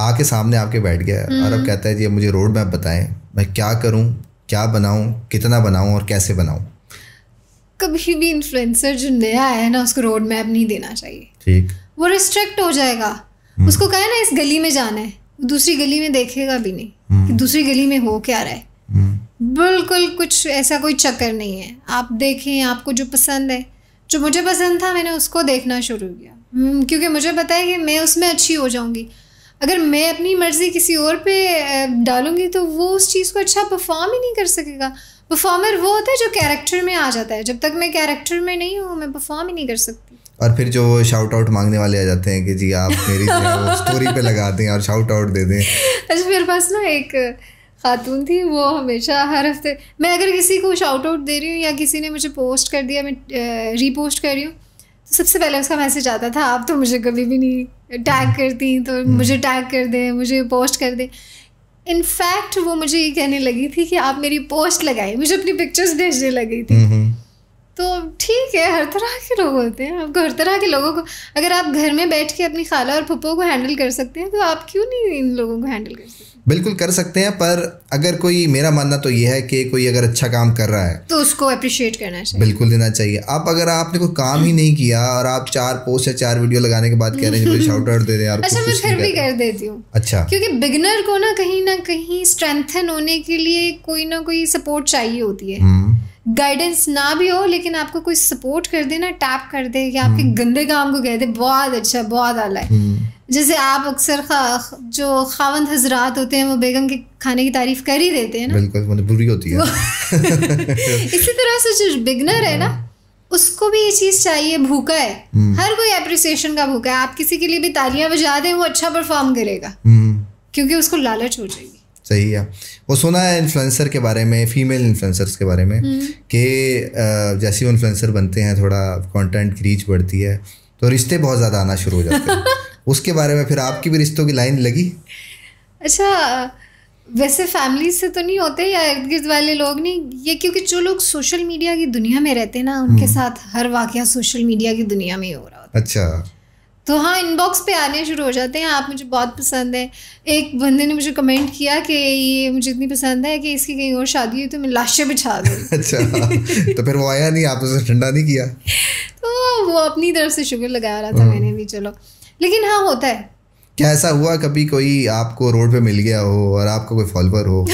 आके सामने आपके बैठ गया और अब हम्म। कहता है जी मुझे रोड मैप बताएं मैं क्या करूं क्या बनाऊं कितना बनाऊं और कैसे बनाऊं कभी भी इन्फ्लुएंसर जो नया है ना उसको रोड मैप नहीं देना चाहिए ठीक वो रिस्ट्रिक्ट हो जाएगा हम्म। उसको कहे ना इस गली में जाना है दूसरी गली में देखेगा भी नहीं कि हम्म। दूसरी गली में हो क्या रहा है बिल्कुल कुछ ऐसा कोई चक्कर नहीं है आप देखें आपको जो पसंद है जो मुझे पसंद था मैंने उसको देखना शुरू किया हम्म, क्योंकि मुझे पता है कि मैं उसमें अच्छी हो जाऊंगी अगर मैं अपनी मर्ज़ी किसी और पे डालूंगी तो वो उस चीज़ को अच्छा परफॉर्म ही नहीं कर सकेगा परफॉर्मर वो होता है जो कैरेक्टर में आ जाता है जब तक मैं कैरेक्टर में नहीं हूँ मैं परफॉर्म ही नहीं कर सकती और फिर जो शाउट आउट मांगने वाले आ जाते हैं कि जी आप मेरी स्टोरी पे लगा दें और शाउट आउट दे दें अच्छा मेरे पास ना एक खातून थी वो हमेशा हर हफ्ते मैं अगर किसी को शाउट आउट दे रही हूँ या किसी ने मुझे पोस्ट कर दिया मैं रीपोस्ट कर रही हूँ तो सबसे पहले उसका मैसेज आता था आप तो मुझे कभी भी नहीं टैग हम्म। करती तो हम्म। मुझे टैग कर दें मुझे पोस्ट कर दें इनफैक्ट वो मुझे ये कहने लगी थी कि आप मेरी पोस्ट लगाई मुझे अपनी पिक्चर्स भेजने लगी थी हम्म, तो ठीक है हर तरह के लोग होते हैं आपको हर तरह के लोगों को अगर आप घर में बैठ के अपनी खाला और फुप्पो को हैंडल कर सकते हैं तो आप क्यों नहीं इन लोगों को हैंडल कर सकते बिल्कुल कर सकते हैं पर अगर कोई मेरा मानना तो यह है कि कोई अगर अच्छा काम कर रहा है तो उसको अप्रिशिएट करना चाहिए बिल्कुल देना चाहिए आप अगर आपने कोई काम ही नहीं किया और आप चार पोस्ट या चार वीडियो लगाने के बाद कह रहे हैं शाउट आउट दे दे यार अच्छा मैं फिर भी कर देती हूँ अच्छा क्योंकि बिगनर को ना कहीं ना कहीं स्ट्रेंथन होने के लिए कोई ना कोई सपोर्ट चाहिए होती है हम्म। गाइडेंस ना भी हो लेकिन आपको कोई सपोर्ट कर दे ना टैप कर दे या आपके हम्म। गंदे काम को कह दे बहुत अच्छा बहुत आला है हम्म। जैसे आप अक्सर जो खावंद हजरात होते हैं वो बेगम के खाने की तारीफ कर ही देते हैं ना बिल्कुल मतलब बुरी होती है इसी तरह से जो बिगनर है ना हाँ। उसको भी ये चीज़ चाहिए भूखा है हम्म। हर कोई अप्रिसिएशन का भूखा है आप किसी के लिए भी तालियां बजा दें वो अच्छा परफॉर्म करेगा क्योंकि उसको लालच हो जाएगी सही है वो सुना है इन्फ्लुएंसर के बारे में फीमेल इन्फ्लुएंसर्स के बारे में हम्म। कि जैसे वो इन्फ्लुएंसर बनते हैं थोड़ा कंटेंट की रीच बढ़ती है तो रिश्ते बहुत ज़्यादा आना शुरू हो जाते हैं उसके बारे में फिर आपकी भी रिश्तों की लाइन लगी अच्छा वैसे फैमिली से तो नहीं होते या इर्द गिर्द वाले लोग नहीं ये क्योंकि जो लोग सोशल मीडिया की दुनिया में रहते हैं ना उनके हम्म। साथ हर वाक्य सोशल मीडिया की दुनिया में ही हो रहा होता है अच्छा तो हाँ इनबॉक्स पे आने शुरू हो जाते हैं आप मुझे बहुत पसंद है एक बंदे ने मुझे कमेंट किया कि ये मुझे इतनी पसंद है कि इसकी कहीं और शादी हुई तो मैं लाशें बिछा दूँ अच्छा तो फिर वो आया नहीं आपने ठंडा नहीं किया तो वो अपनी तरफ से शुगर लगा रहा था हम्म। मैंने भी चलो लेकिन हाँ होता है क्या ऐसा हुआ कभी कोई आपको रोड पे मिल गया हो और आपका कोई फॉलोअर हो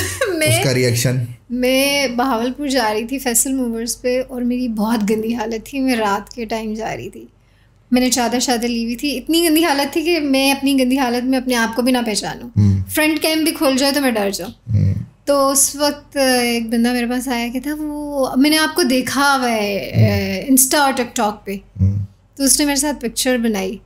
उसका रिएक्शन मैं बहावलपुर जा रही थी फैसल मूवर्स पे और मेरी बहुत गंदी हालत थी मैं रात के टाइम जा रही थी मैंने चादर शादर ली हुई थी इतनी गंदी हालत थी कि मैं अपनी गंदी हालत में अपने आप को भी ना पहचानूँ फ्रंट कैम हम्म। भी खोल जाए तो मैं डर जाऊँ हम्म। तो उस वक्त एक बंदा मेरे पास आया कि था वो मैंने आपको देखा हुआ है इंस्टा हम्म। और टिकटॉक पे तो उसने मेरे साथ पिक्चर बनाई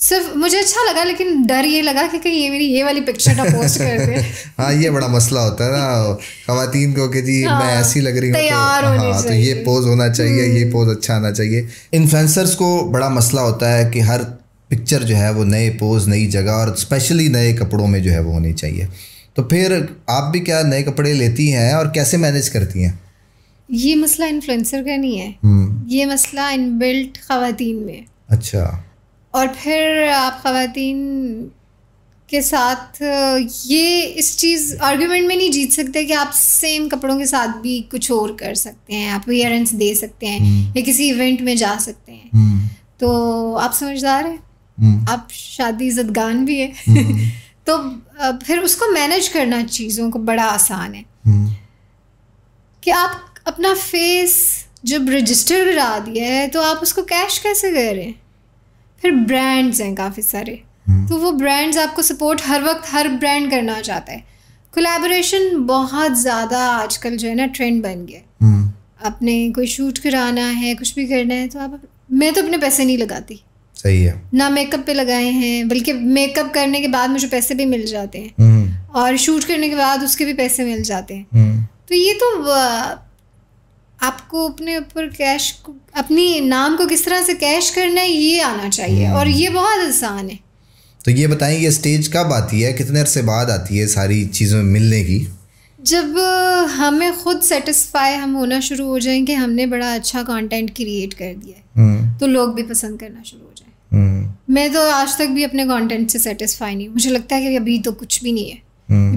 सिर्फ मुझे अच्छा लगा लेकिन डर ये लगा कि कहीं ये मेरी ये वाली पिक्चर ना पोस्ट कर दे हाँ ये बड़ा मसला होता है ना खातन को कि जी हाँ, मैं ऐसी लग रही हूँ तो, हाँ, तो ये पोज होना चाहिए हम्म। ये पोज अच्छा आना चाहिए इन्फ्लुएंसर्स को बड़ा मसला होता है कि हर पिक्चर जो है वो नए पोज नई जगह और स्पेशली नए कपड़ों में जो है वो होनी चाहिए तो फिर आप भी क्या नए कपड़े लेती हैं और कैसे मैनेज करती हैं ये मसला इन्फ्लुएंसर का नहीं है हम्म। ये मसला इनबिल्ट खातन में अच्छा और फिर आप खातन के साथ ये इस चीज़ आर्ग्यूमेंट में नहीं जीत सकते कि आप सेम कपड़ों के साथ भी कुछ और कर सकते हैं आप अपियरेंस दे सकते हैं हम्म। या किसी इवेंट में जा सकते हैं हम्म। तो आप समझदार हैं हम्म। आप शादी जदगान भी है तो फिर उसको मैनेज करना चीज़ों को बड़ा आसान है कि आप अपना फेस जब रजिस्टर करा दिया है तो आप उसको कैश कैसे कर रहे हैं फिर ब्रांड्स हैं काफ़ी सारे हम्म। तो वो ब्रांड्स आपको सपोर्ट हर वक्त हर ब्रांड करना चाहता है कोलेबोरेशन बहुत ज़्यादा आजकल जो है ना ट्रेंड बन गया अपने हम्म। कोई शूट कराना है कुछ भी करना है तो आप मैं तो अपने पैसे नहीं लगाती सही है ना मेकअप पे लगाए हैं बल्कि मेकअप करने के बाद मुझे पैसे भी मिल जाते हैं हम्म। और शूट करने के बाद उसके भी पैसे मिल जाते हैं तो ये तो आपको अपने ऊपर कैश अपनी नाम को किस तरह से कैश करना है ये आना चाहिए और ये हम्म। बहुत आसान है तो ये बताएं ये स्टेज कब आती है कितने अरसे बाद आती है सारी चीज़ों में मिलने की जब हमें खुद सेटिस्फाई हम होना शुरू हो जाएं कि हमने बड़ा अच्छा कंटेंट क्रिएट कर दिया है हम्म। तो लोग भी पसंद करना शुरू हो जाए हम्म। मैं तो आज तक भी अपने कंटेंट से सेटिस्फाई नहीं मुझे लगता है कि अभी तो कुछ भी नहीं है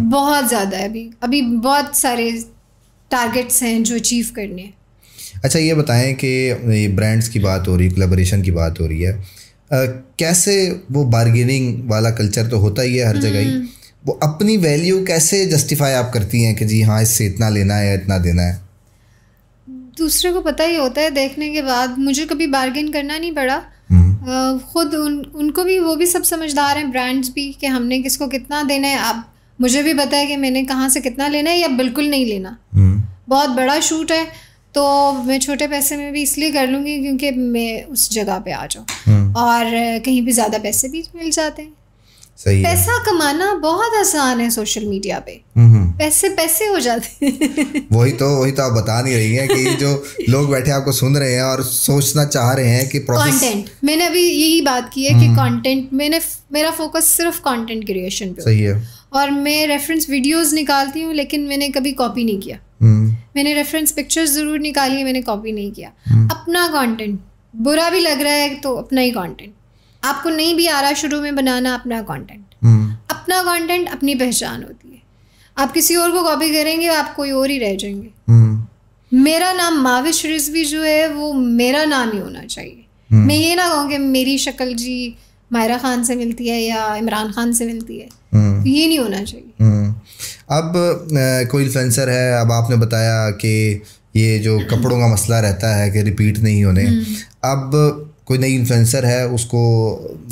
बहुत ज़्यादा है अभी अभी बहुत सारे टारगेट्स हैं जो अचीव करने हैं अच्छा ये बताएं कि ये ब्रांड्स की बात हो रही है कलेबरेशन की बात हो रही है आ, कैसे वो बारगेनिंग वाला कल्चर तो होता ही है हर जगह ही हम्म। वो अपनी वैल्यू कैसे जस्टिफाई आप करती हैं कि जी हाँ इससे इतना लेना है इतना देना है दूसरे को पता ही होता है देखने के बाद मुझे कभी बार्गेन करना नहीं पड़ा हम्म। खुद उन उनको भी वो भी सब समझदार हैं ब्रांड्स भी कि हमने किसको कितना देना है आप मुझे भी पता है कि मैंने कहाँ से कितना लेना है या बिल्कुल नहीं लेना हम्म। बहुत बड़ा शूट है तो मैं छोटे पैसे में भी इसलिए कर लूँगी क्योंकि मैं उस जगह पे आ जाऊँ हम्म। और कहीं भी ज़्यादा पैसे भी मिल जाते हैं सही पैसा है। कमाना बहुत आसान है सोशल मीडिया पे हम्म। पैसे पैसे हो जाते हैं वही तो वही तो आप बता नहीं रही हैं कि जो लोग बैठे आपको सुन रहे हैं और सोचना चाह रहे हैं कि कंटेंट मैंने अभी यही बात की है कि कंटेंट हम्म। मैंने मेरा फोकस सिर्फ कंटेंट क्रिएशन पे सही है और मैं रेफरेंस वीडियोस निकालती हूँ लेकिन मैंने कभी कॉपी नहीं किया मैंने रेफरेंस पिक्चर्स ज़रूर निकाली मैंने कॉपी नहीं किया हम्म। अपना कंटेंट बुरा भी लग रहा है तो अपना ही कंटेंट आपको नहीं भी आ रहा शुरू में बनाना अपना कंटेंट हम्म। अपना कंटेंट अपनी पहचान होती है आप किसी और को कॉपी करेंगे आप कोई और ही रह जाएंगे हम्म। मेरा नाम माविश रिजवी जो है वो मेरा नाम ही होना चाहिए मैं ये ना कहूँ कि मेरी शक्ल जी मायरा खान से मिलती है या इमरान खान से मिलती है तो ये नहीं होना चाहिए अब कोई इन्फ्लुएंसर है अब आपने बताया कि ये जो कपड़ों का मसला रहता है कि रिपीट नहीं होने हम्म। अब कोई नई इन्फ्लुएंसर है उसको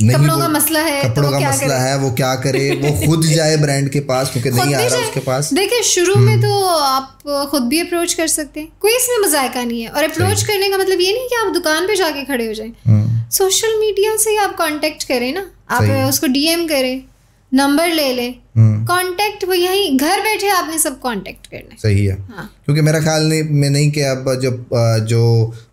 नहीं कपड़ों का मसला है तो कपड़ों तो का मसला है वो क्या करे वो खुद जाए ब्रांड के पास क्योंकि नहीं आ रहा उसके पास देखिए शुरू में हम्म। तो आप खुद भी अप्रोच कर सकते हैं कोई इसमें मजायका नहीं है और अप्रोच करने का मतलब ये नहीं कि आप दुकान पे जाके खड़े हो जाए सोशल मीडिया से आप कॉन्टेक्ट करें ना आप उसको डीएम करें नंबर ले लें हम्म। कांटेक्ट वो यही घर बैठे आपने सब कांटेक्ट करना है सही है हाँ। क्योंकि मेरा ख्याल नहीं मैं नहीं कि अब जो जो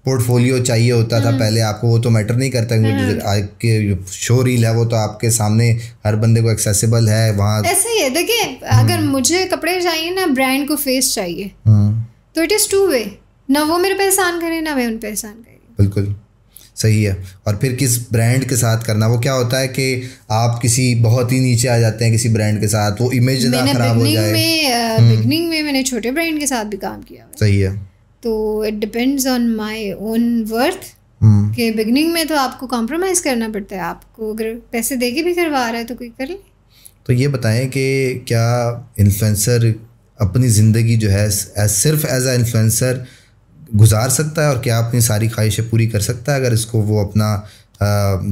पोर्टफोलियो चाहिए होता था हम्म। पहले आपको वो तो मैटर नहीं करता क्योंकि हम्म। के शो रील है वो तो आपके सामने हर बंदे को एक्सेसिबल है वहाँ ऐसे ही है देखिए हम्म। अगर मुझे कपड़े चाहिए ना ब्रांड को फेस चाहिए तो इट इज़ टू वे ना वो मेरे पे एहसान करे ना मैं उन पर एहसान बिल्कुल सही है और फिर किस ब्रांड के साथ करना वो क्या होता है कि आप किसी बहुत ही नीचे आ जाते हैं किसी ब्रांड के साथ वो इमेज ना खराब हो जाए में बिगनिंग हम्म। में मैंने छोटे ब्रांड के साथ भी काम किया सही है तो it depends on my own worth कि बिगनिंग में तो आपको कॉम्प्रोमाइज करना पड़ता है आपको अगर पैसे दे भी करवा रहा है तो कोई कर ले तो ये बताएं कि क्या इन्फ्लुएंसर अपनी ज़िंदगी जो है सिर्फ एज अ इन्फ्लुएंसर गुजार सकता है और क्या अपनी सारी ख्वाहिशें पूरी कर सकता है अगर इसको वो अपना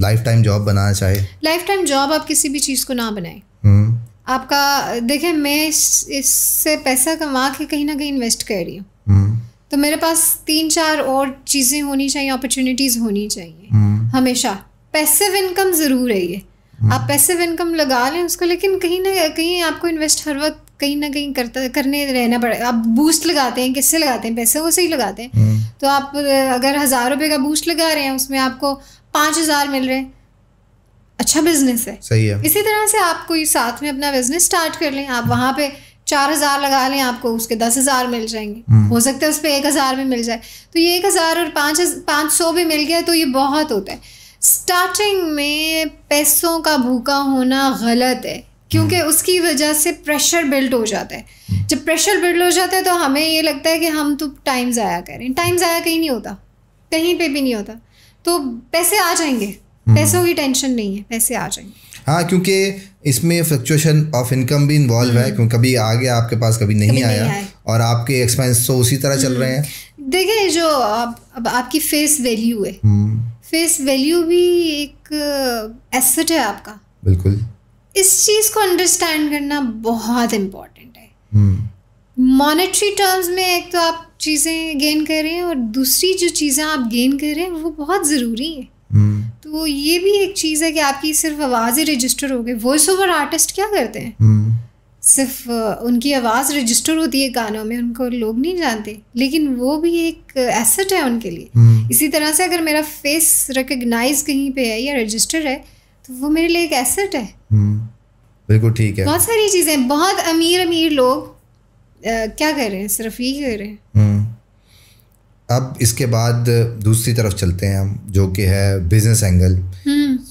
लाइफ टाइम जॉब बनाना चाहे लाइफ टाइम जॉब आप किसी भी चीज़ को ना बनाएं हम्म। आपका देखें मैं इससे पैसा कमा के कहीं ना कहीं इन्वेस्ट कर रही हूँ हम्म। तो मेरे पास तीन चार और चीज़ें होनी चाहिए अपॉर्चुनिटीज़ होनी चाहिए हम्म। हमेशा पैसिव इनकम ज़रूर है ये आप पैसिव इनकम लगा लें उसको लेकिन कहीं ना कहीं आपको इन्वेस्ट हर वक्त कहीं ना कहीं करता करने रहना पड़ेगा आप बूस्ट लगाते हैं किससे लगाते हैं पैसे वो सही ही लगाते हैं हम्म। तो आप अगर हज़ार रुपये का बूस्ट लगा रहे हैं उसमें आपको पाँच हज़ार मिल रहे हैं अच्छा बिजनेस है सही है इसी तरह से आप कोई साथ में अपना बिजनेस स्टार्ट कर लें आप वहाँ पे चार हज़ार लगा लें आपको उसके दस हज़ार मिल जाएंगे हम्म। हो सकता है उस पर एक हज़ार भी मिल जाए तो ये एक हज़ार और पाँच पाँच सौ भी मिल गया तो ये बहुत होता है स्टार्टिंग में पैसों का भूखा होना गलत है क्योंकि उसकी वजह से प्रेशर बिल्ड हो जाता है जब प्रेशर बिल्ड हो जाता है तो हमें ये लगता है कि हम तो टाइम ज़ाया करें टाइम ज़ाया कहीं नहीं होता कहीं पे भी नहीं होता तो पैसे आ जाएंगे हम्म। पैसों की टेंशन नहीं है पैसे आ जाएंगे हाँ क्योंकि इसमें फ्लक्चुएशन ऑफ इनकम भी इन्वॉल्व है हम्म। क्योंकि कभी आ गया आपके पास कभी नहीं, कभी आया, नहीं आया और आपके एक्सपेंस तो उसी तरह चल रहे हैं हम्म। देखिए जो आप, अब आपकी फेस वैल्यू है फेस वैल्यू भी एक एसेट है आपका बिल्कुल इस चीज़ को अंडरस्टैंड करना बहुत इम्पोर्टेंट है मॉनेटरी टर्म्स में एक तो आप चीज़ें गेन कर रहे हैं और दूसरी जो चीज़ें आप गेन कर रहे हैं वो बहुत ज़रूरी है हम्म। तो ये भी एक चीज़ है कि आपकी सिर्फ आवाज़ ही रजिस्टर हो गई वॉइस ओवर आर्टिस्ट क्या करते हैं हम्म। सिर्फ उनकी आवाज़ रजिस्टर होती है गानों में उनको लोग नहीं जानते लेकिन वो भी एक एसेट है उनके लिए हम्म। इसी तरह से अगर मेरा फेस रिकग्नाइज कहीं पे है या रजिस्टर है तो वो मेरे लिए एक एसेट है हम्म, बिल्कुल ठीक है बहुत सारी चीज़ें बहुत अमीर अमीर लोग आ, क्या कर रहे हैं सिर्फ यही कर रहे हैं हम्म, अब इसके बाद दूसरी तरफ चलते हैं हम जो कि है business angle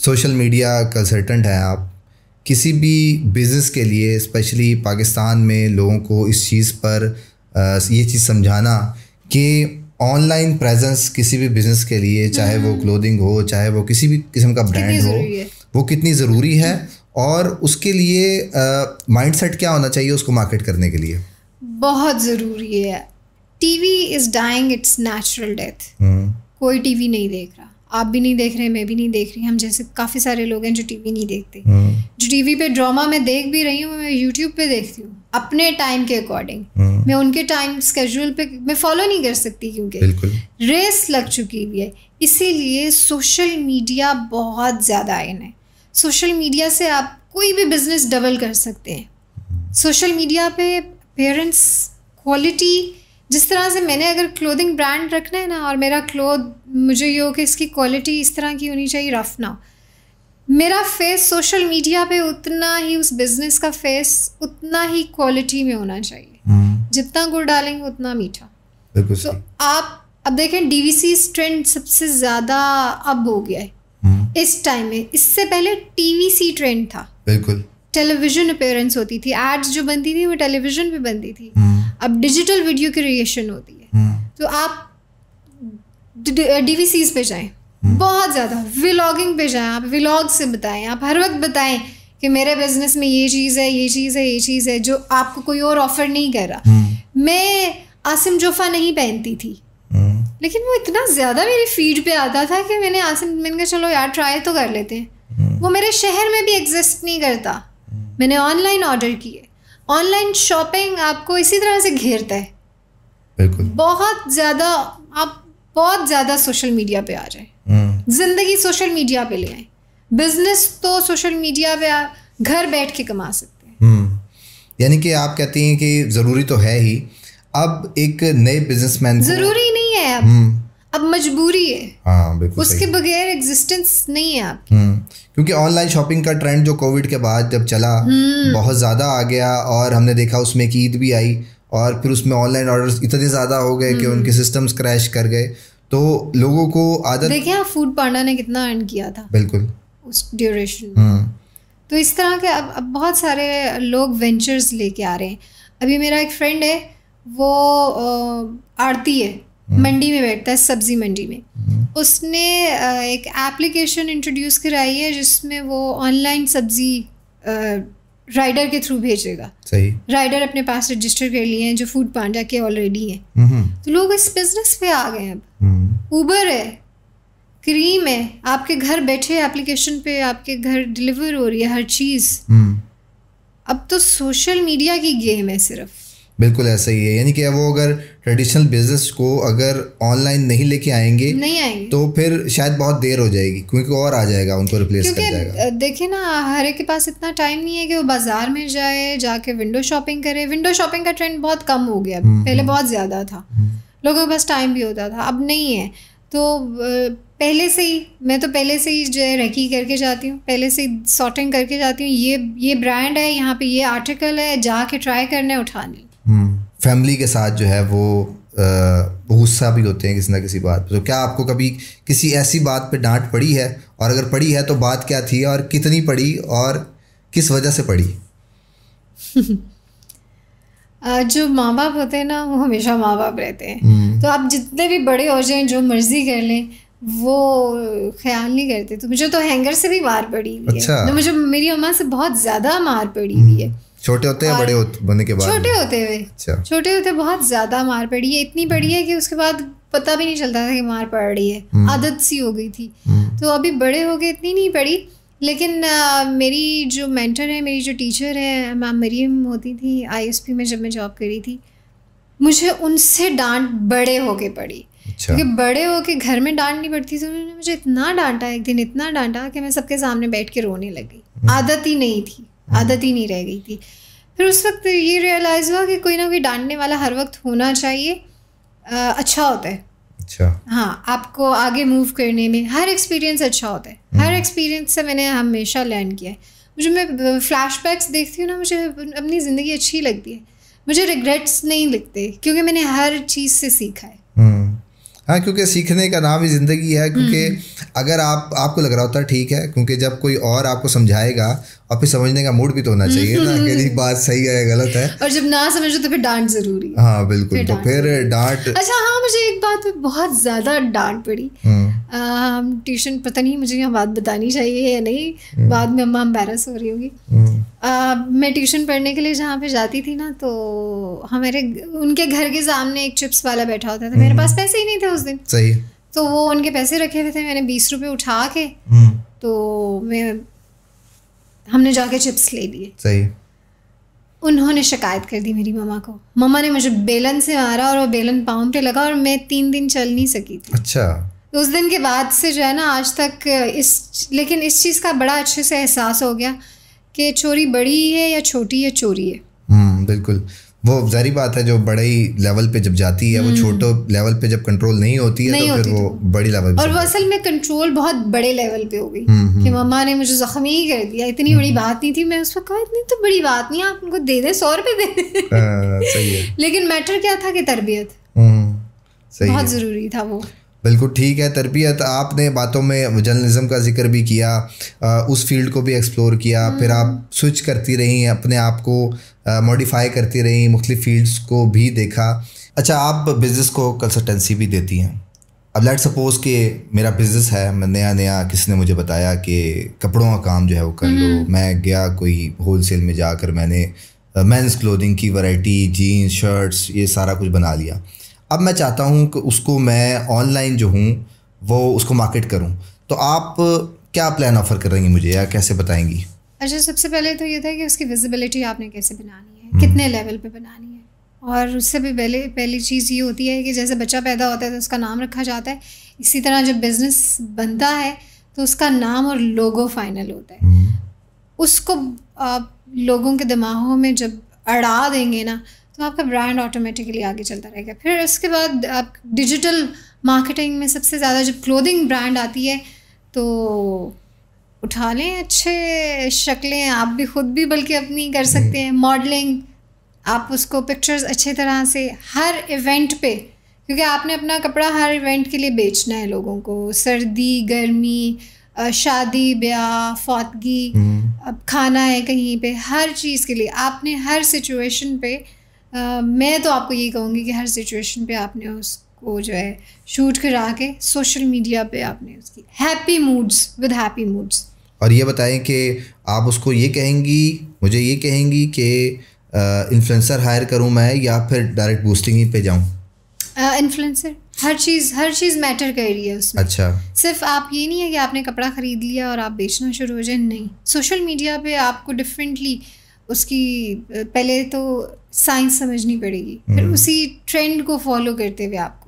social media consultant हैं आप किसी भी बिजनेस के लिए स्पेशली पाकिस्तान में लोगों को इस चीज़ पर ये चीज़ समझाना कि ऑनलाइन प्रेजेंस किसी भी बिजनेस के लिए चाहे वो क्लोथिंग हम्म। हो चाहे वो किसी भी किस्म का ब्रांड हो वो कितनी ज़रूरी है और उसके लिए माइंडसेट क्या होना चाहिए उसको मार्केट करने के लिए बहुत ज़रूरी है TV is dying it's natural death कोई टीवी नहीं देख रहा आप भी नहीं देख रहे मैं भी नहीं देख रही हम जैसे काफ़ी सारे लोग हैं जो टीवी नहीं देखते हम्म। जो टीवी पे ड्रामा मैं देख भी रही हूँ मैं यूट्यूब पे देखती हूँ अपने टाइम के अकॉर्डिंग हम्म। मैं उनके टाइम स्केड्यूल पे मैं फॉलो नहीं कर सकती क्योंकि रेस लग चुकी हुई है इसीलिए सोशल मीडिया बहुत ज़्यादा इन है सोशल मीडिया से आप कोई भी बिजनेस डबल कर सकते हैं सोशल मीडिया पे पेरेंट्स क्वालिटी जिस तरह से मैंने अगर क्लोथिंग ब्रांड रखना है ना और मेरा क्लोथ मुझे ये हो कि इसकी क्वालिटी इस तरह की होनी चाहिए रफ ना मेरा फेस सोशल मीडिया पे उतना ही उस बिजनेस का फेस उतना ही क्वालिटी में होना चाहिए हम्म। जितना गुड़ डालेंगे उतना मीठा तो आप अब देखें डीवीसी ट्रेंड सबसे ज़्यादा अब हो गया है इस टाइम में इससे पहले टीवी सी ट्रेंड था बिल्कुल टेलीविजन अपेयरेंस होती थी एड्स जो बनती थी वो टेलीविजन पे बनती थी हम्म। अब डिजिटल वीडियो क्रिएशन होती है हम्म। तो आप डीवीसी पे जाए हम्म। बहुत ज़्यादा विलॉगिंग पे जाए आप विलॉग से बताएं आप हर वक्त बताएं कि मेरे बिजनेस में ये चीज़ है ये चीज़ है ये चीज़ है जो आपको कोई और ऑफर नहीं कर रहा मैं आसिम जोफा नहीं पहनती थी लेकिन वो इतना ज़्यादा मेरी फीड पे आता था कि मैंने आसन मैंने कहा चलो यार ट्राई तो कर लेते हैं हम्म। वो मेरे शहर में भी एग्जिस्ट नहीं करता मैंने ऑनलाइन ऑर्डर किए ऑनलाइन शॉपिंग आपको इसी तरह से घेरता है बिल्कुल बहुत ज़्यादा आप बहुत ज़्यादा सोशल मीडिया पे आ जाए ज़िंदगी सोशल मीडिया पे ले आए बिजनेस तो सोशल मीडिया पे आप घर बैठ के कमा सकते हैं हम्म। यानी कि आप कहती हैं कि ज़रूरी तो है ही अब एक नए बिजनेसमैन ज़रूरी नहीं है अब हम्म। अब मजबूरी है हाँ बिल्कुल उसके बगैर एग्जिस्टेंस नहीं है आपकी हम्म, क्योंकि ऑनलाइन शॉपिंग का ट्रेंड जो कोविड के बाद जब चला हम्म। बहुत ज़्यादा आ गया और हमने देखा उसमें एक ईद भी आई और फिर उसमें ऑनलाइन ऑर्डर्स इतने ज़्यादा हो गए कि उनके सिस्टम्स क्रैश कर गए तो लोगों को आदत देखिए आप फूड पांडा ने कितना अर्न किया था बिल्कुल उस ड्यूरेशन तो इस तरह के अब अब बहुत सारे लोग वेंचर्स लेके आ रहे हैं अभी मेरा एक फ्रेंड है वो आरती है हम्म। मंडी में बैठता है सब्जी मंडी में हम्म। उसने एक एप्लीकेशन इंट्रोड्यूस कराई है जिसमें वो ऑनलाइन सब्जी राइडर के थ्रू भेजेगा सही राइडर अपने पास रजिस्टर कर लिए हैं जो फूड पांडा के ऑलरेडी हैं हम्म। तो लोग इस बिजनेस पे आ गए अब ऊबर है क्रीम है आपके घर बैठे एप्लीकेशन पे आपके घर डिलीवर हो रही है हर चीज़ अब तो सोशल मीडिया की गेम है सिर्फ बिल्कुल ऐसा ही है यानी कि वो अगर ट्रेडिशनल बिजनेस को अगर ऑनलाइन नहीं लेके आएंगे नहीं आएंगे तो फिर शायद बहुत देर हो जाएगी क्योंकि और आ जाएगा उनको रिप्लेस कर जाएगा देखिए ना हर एक के पास इतना टाइम नहीं है कि वो बाजार में जाए जाके विंडो शॉपिंग करे विंडो शॉपिंग का ट्रेंड बहुत कम हो गया हम्म, पहले हम्म। बहुत ज़्यादा था हम्म। लोगों के पास टाइम भी होता था अब नहीं है तो पहले से ही मैं तो पहले से ही जो है रेकी करके जाती हूँ पहले से ही सॉर्टिंग करके जाती हूँ ये ये ब्रांड है यहाँ पे ये आर्टिकल है जाके ट्राई करने उठाने फैमिली के साथ जो है वो गुस्सा भी होते हैं किसी ना किसी बात पर तो क्या आपको कभी किसी ऐसी बात पे डांट पड़ी है और अगर पड़ी है तो बात क्या थी और कितनी पड़ी और किस वजह से पड़ी जो माँ बाप होते हैं ना वो हमेशा माँ बाप रहते हैं हम्म। तो आप जितने भी बड़े हो जाएं जो मर्जी कर लें वो ख्याल नहीं करते तो मुझे तो हैंगर से भी मार पड़ी हुई अच्छा। है तो मुझे मेरी अम्मा से बहुत ज़्यादा मार पड़ी हुई हम्म। है छोटे होते हैं बड़े होने के बाद छोटे होते हुए अच्छा। छोटे होते बहुत ज्यादा मार पड़ी है इतनी पड़ी है कि उसके बाद पता भी नहीं चलता था कि मार पड़ रही है हम्म। आदत सी हो गई थी हम्म। तो अभी बड़े हो गए इतनी नहीं पड़ी लेकिन आ, मेरी जो मेंटर है मेरी जो टीचर है मैम मरीम होती थी आईएसपी में जब मैं जॉब करी थी मुझे उनसे डांट बड़े होके पड़ी अच्छा। क्योंकि बड़े होके घर में डांट नहीं पड़ती थी तो उन्होंने मुझे इतना डांटा एक दिन इतना डांटा कि मैं सबके सामने बैठ के रोने लगी हम्म। आदत ही नहीं थी आदत ही नहीं रह गई थी फिर उस वक्त ये रियलाइज़ हुआ कि कोई ना कोई डांटने वाला हर वक्त होना चाहिए आ, अच्छा होता है अच्छा हाँ आपको आगे मूव करने में हर एक्सपीरियंस अच्छा होता है हर एक्सपीरियंस हम्म। से मैंने हमेशा लर्न किया है मुझे मैं फ्लैशबैक्स देखती हूँ ना मुझे अपनी ज़िंदगी अच्छी लगती है मुझे रिग्रेट्स नहीं लगते क्योंकि मैंने हर चीज़ से सीखा है हम्म। हाँ क्योंकि सीखने का नाम ही ज़िंदगी है क्योंकि हम्म। अगर आप आपको लग रहा होता है ठीक है क्योंकि जब कोई और आपको समझाएगा और फिर समझने का मूड भी तो होना हम्म, चाहिए ना कि हम्म, बात सही है गलत है और जब ना समझो तो फिर डांट जरूरी हाँ बिल्कुल फिर तो फिर डांट अच्छा हाँ मुझे एक बात पे बहुत ज़्यादा डांट पड़ी ट्यूशन पता नहीं मुझे यहाँ बात बतानी चाहिए या नहीं बाद में अम्मा अम्बेरस हो रही होगी मैं ट्यूशन पढ़ने के लिए जहाँ पे जाती थी ना तो हमारे उनके घर के सामने एक चिप्स वाला बैठा होता था मेरे हम्म। पास पैसे ही नहीं थे उस दिन सही तो वो उनके पैसे रखे हुए थे मैंने बीस रुपये उठा के हम्म। तो मैं हमने जाके चिप्स ले लिए सही उन्होंने शिकायत कर दी मेरी मम्मा को मम्मा ने मुझे बेलन से मारा और वो बेलन पाँव पे लगा और मैं तीन दिन चल नहीं सकी थी अच्छा तो उस दिन के बाद से जो है ना आज तक इस लेकिन इस चीज़ का बड़ा अच्छे से एहसास हो गया कि चोरी बड़ी है या छोटी है चोरी है हम्म, बिल्कुल वो जारी बात है जो बड़े ही लेवल पे जब जाती है वो हम्म। छोटे लेवल पे जब कंट्रोल नहीं होती है तो नहीं तो होती फिर तो वो बड़ी लेवल और वो असल में कंट्रोल बहुत बड़े लेवल पे हो गई हम्म, कि मम्मा ने मुझे जख्मी ही कर दिया इतनी बड़ी बात नहीं थी मैं उस कहा इतनी तो बड़ी बात नहीं आप उनको दे दें सौ रुपये दे दें हाँ, लेकिन मैटर क्या था कि तरबियत बहुत ज़रूरी था वो बिल्कुल ठीक है तरबियत आपने बातों में जर्नलिज़म का जिक्र भी किया आ, उस फील्ड को भी एक्सप्लोर किया फिर आप हम्म। स्विच करती रहीं अपने आप को मॉडिफाई करती रहीं मुख्तु फील्ड्स को भी देखा अच्छा आप बिज़नेस को कंसल्टेंसी भी देती हैं अब लेट सपोज़ कि मेरा बिज़नेस है मैं नया नया किसी ने मुझे बताया कि कपड़ों का काम जो है वो कर लो हम्म। मैं गया कोई होल सेल में जाकर मैंने मैंस क्लोथिंग की वैरायटी जीन्स शर्ट्स ये सारा कुछ बना लिया अब मैं चाहता हूँ कि उसको मैं ऑनलाइन जो हूँ वो उसको मार्केट करूँ तो आप क्या प्लान ऑफर करेंगी मुझे या कैसे बताएंगी अच्छा सबसे पहले तो ये था कि उसकी विजिबिलिटी आपने कैसे बनानी है हम्म। कितने लेवल पे बनानी है और उससे भी पहले पहली चीज़ ये होती है कि जैसे बच्चा पैदा होता है तो उसका नाम रखा जाता है इसी तरह जब बिज़नेस बनता है तो उसका नाम और लोगो फाइनल होता है हम्म। उसको आप लोगों के दिमागों में जब अड़ा देंगे ना तो आपका ब्रांड ऑटोमेटिकली आगे चलता रहेगा फिर उसके बाद आप डिजिटल मार्केटिंग में सबसे ज़्यादा जब क्लोदिंग ब्रांड आती है तो उठा लें अच्छे शक्लें आप भी खुद भी बल्कि अपनी कर हम्म। सकते हैं मॉडलिंग आप उसको पिक्चर्स अच्छे तरह से हर इवेंट पे क्योंकि आपने अपना कपड़ा हर इवेंट के लिए बेचना है लोगों को सर्दी गर्मी शादी ब्याह फौतगी हम्म। अब खाना है कहीं पे हर चीज़ के लिए आपने हर सिचुएशन पे मैं तो आपको ये कहूँगी कि हर सिचुएशन पे आपने उसको जो है शूट करा के सोशल मीडिया पे आपने उसकी happy moods with happy moods और ये बताएं कि आप उसको ये कहेंगी मुझे ये कहेंगी कि इन्फ्लुएंसर हायर करूँ मैं या फिर डायरेक्ट बूस्टिंग ही पे जाऊँ इन्फ्लुएंसर uh, हर चीज़ हर चीज़ मैटर कर रही है उसमें अच्छा सिर्फ आप ये नहीं है कि आपने कपड़ा ख़रीद लिया और आप बेचना शुरू हो जाए नहीं सोशल मीडिया पे आपको डिफरेंटली उसकी पहले तो साइंस समझनी पड़ेगी फिर हम्म। उसी ट्रेंड को फॉलो करते हुए आपको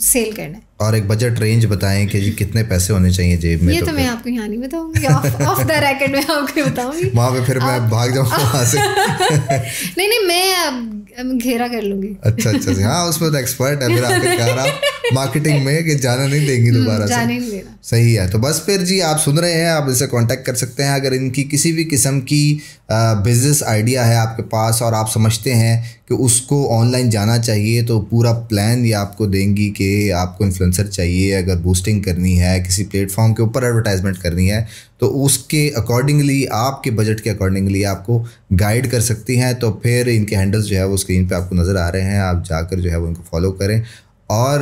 सेल करना है और एक बजट रेंज बताएं कि जी कितने पैसे होने चाहिए जेब में ये तो, तो मैं आपको यहाँ नहीं बताऊंगी ऑफ द रैकेट में आपको बताऊंगी वहाँ पे फिर मैं भाग जाऊंगा वहाँ से नहीं नहीं मैं अब घेरा कर लूंगी अच्छा अच्छा, अच्छा। हाँ उसमें तो एक्सपर्ट है फिर आपने कह रहा मार्केटिंग में कि जाना नहीं देंगी हम्म, दोबारा से सही है तो बस फिर जी आप सुन रहे हैं आप इसे कांटेक्ट कर सकते हैं अगर इनकी किसी भी किस्म की बिजनेस आइडिया है आपके पास और आप समझते हैं कि उसको ऑनलाइन जाना चाहिए तो पूरा प्लान ये आपको देंगी कि आपको इन्फ्लुएंस इन्फ्लुएंसर चाहिए अगर बूस्टिंग करनी है किसी प्लेटफॉर्म के ऊपर एडवर्टाइजमेंट करनी है तो उसके अकॉर्डिंगली आपके बजट के अकॉर्डिंगली आपको गाइड कर सकती हैं तो फिर इनके हैंडल्स जो है वो स्क्रीन पे आपको नज़र आ रहे हैं आप जाकर जो है वो इनको फॉलो करें और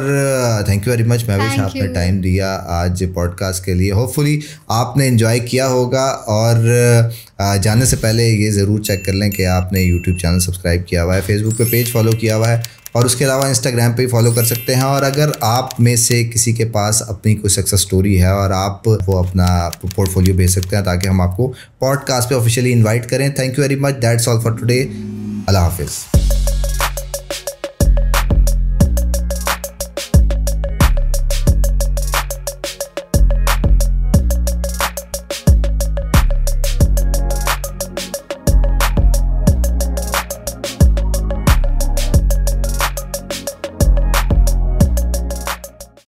thank you very much Mahvesh आपने टाइम दिया आज पॉडकास्ट के लिए होपफुली आपने इन्जॉय किया होगा और uh, जाने से पहले ये ज़रूर चेक कर लें कि आपने यूट्यूब चैनल सब्सक्राइब किया हुआ है फेसबुक पे पेज फॉलो किया हुआ है और उसके अलावा इंस्टाग्राम पे भी फॉलो कर सकते हैं और अगर आप में से किसी के पास अपनी कोई सक्सेस स्टोरी है और आप वो अपना पोर्टफोलियो भेज सकते हैं ताकि हम आपको पॉडकास्ट पे ऑफिशियली इन्वाइट करें thank you very much that's all for today Allah हाफिज़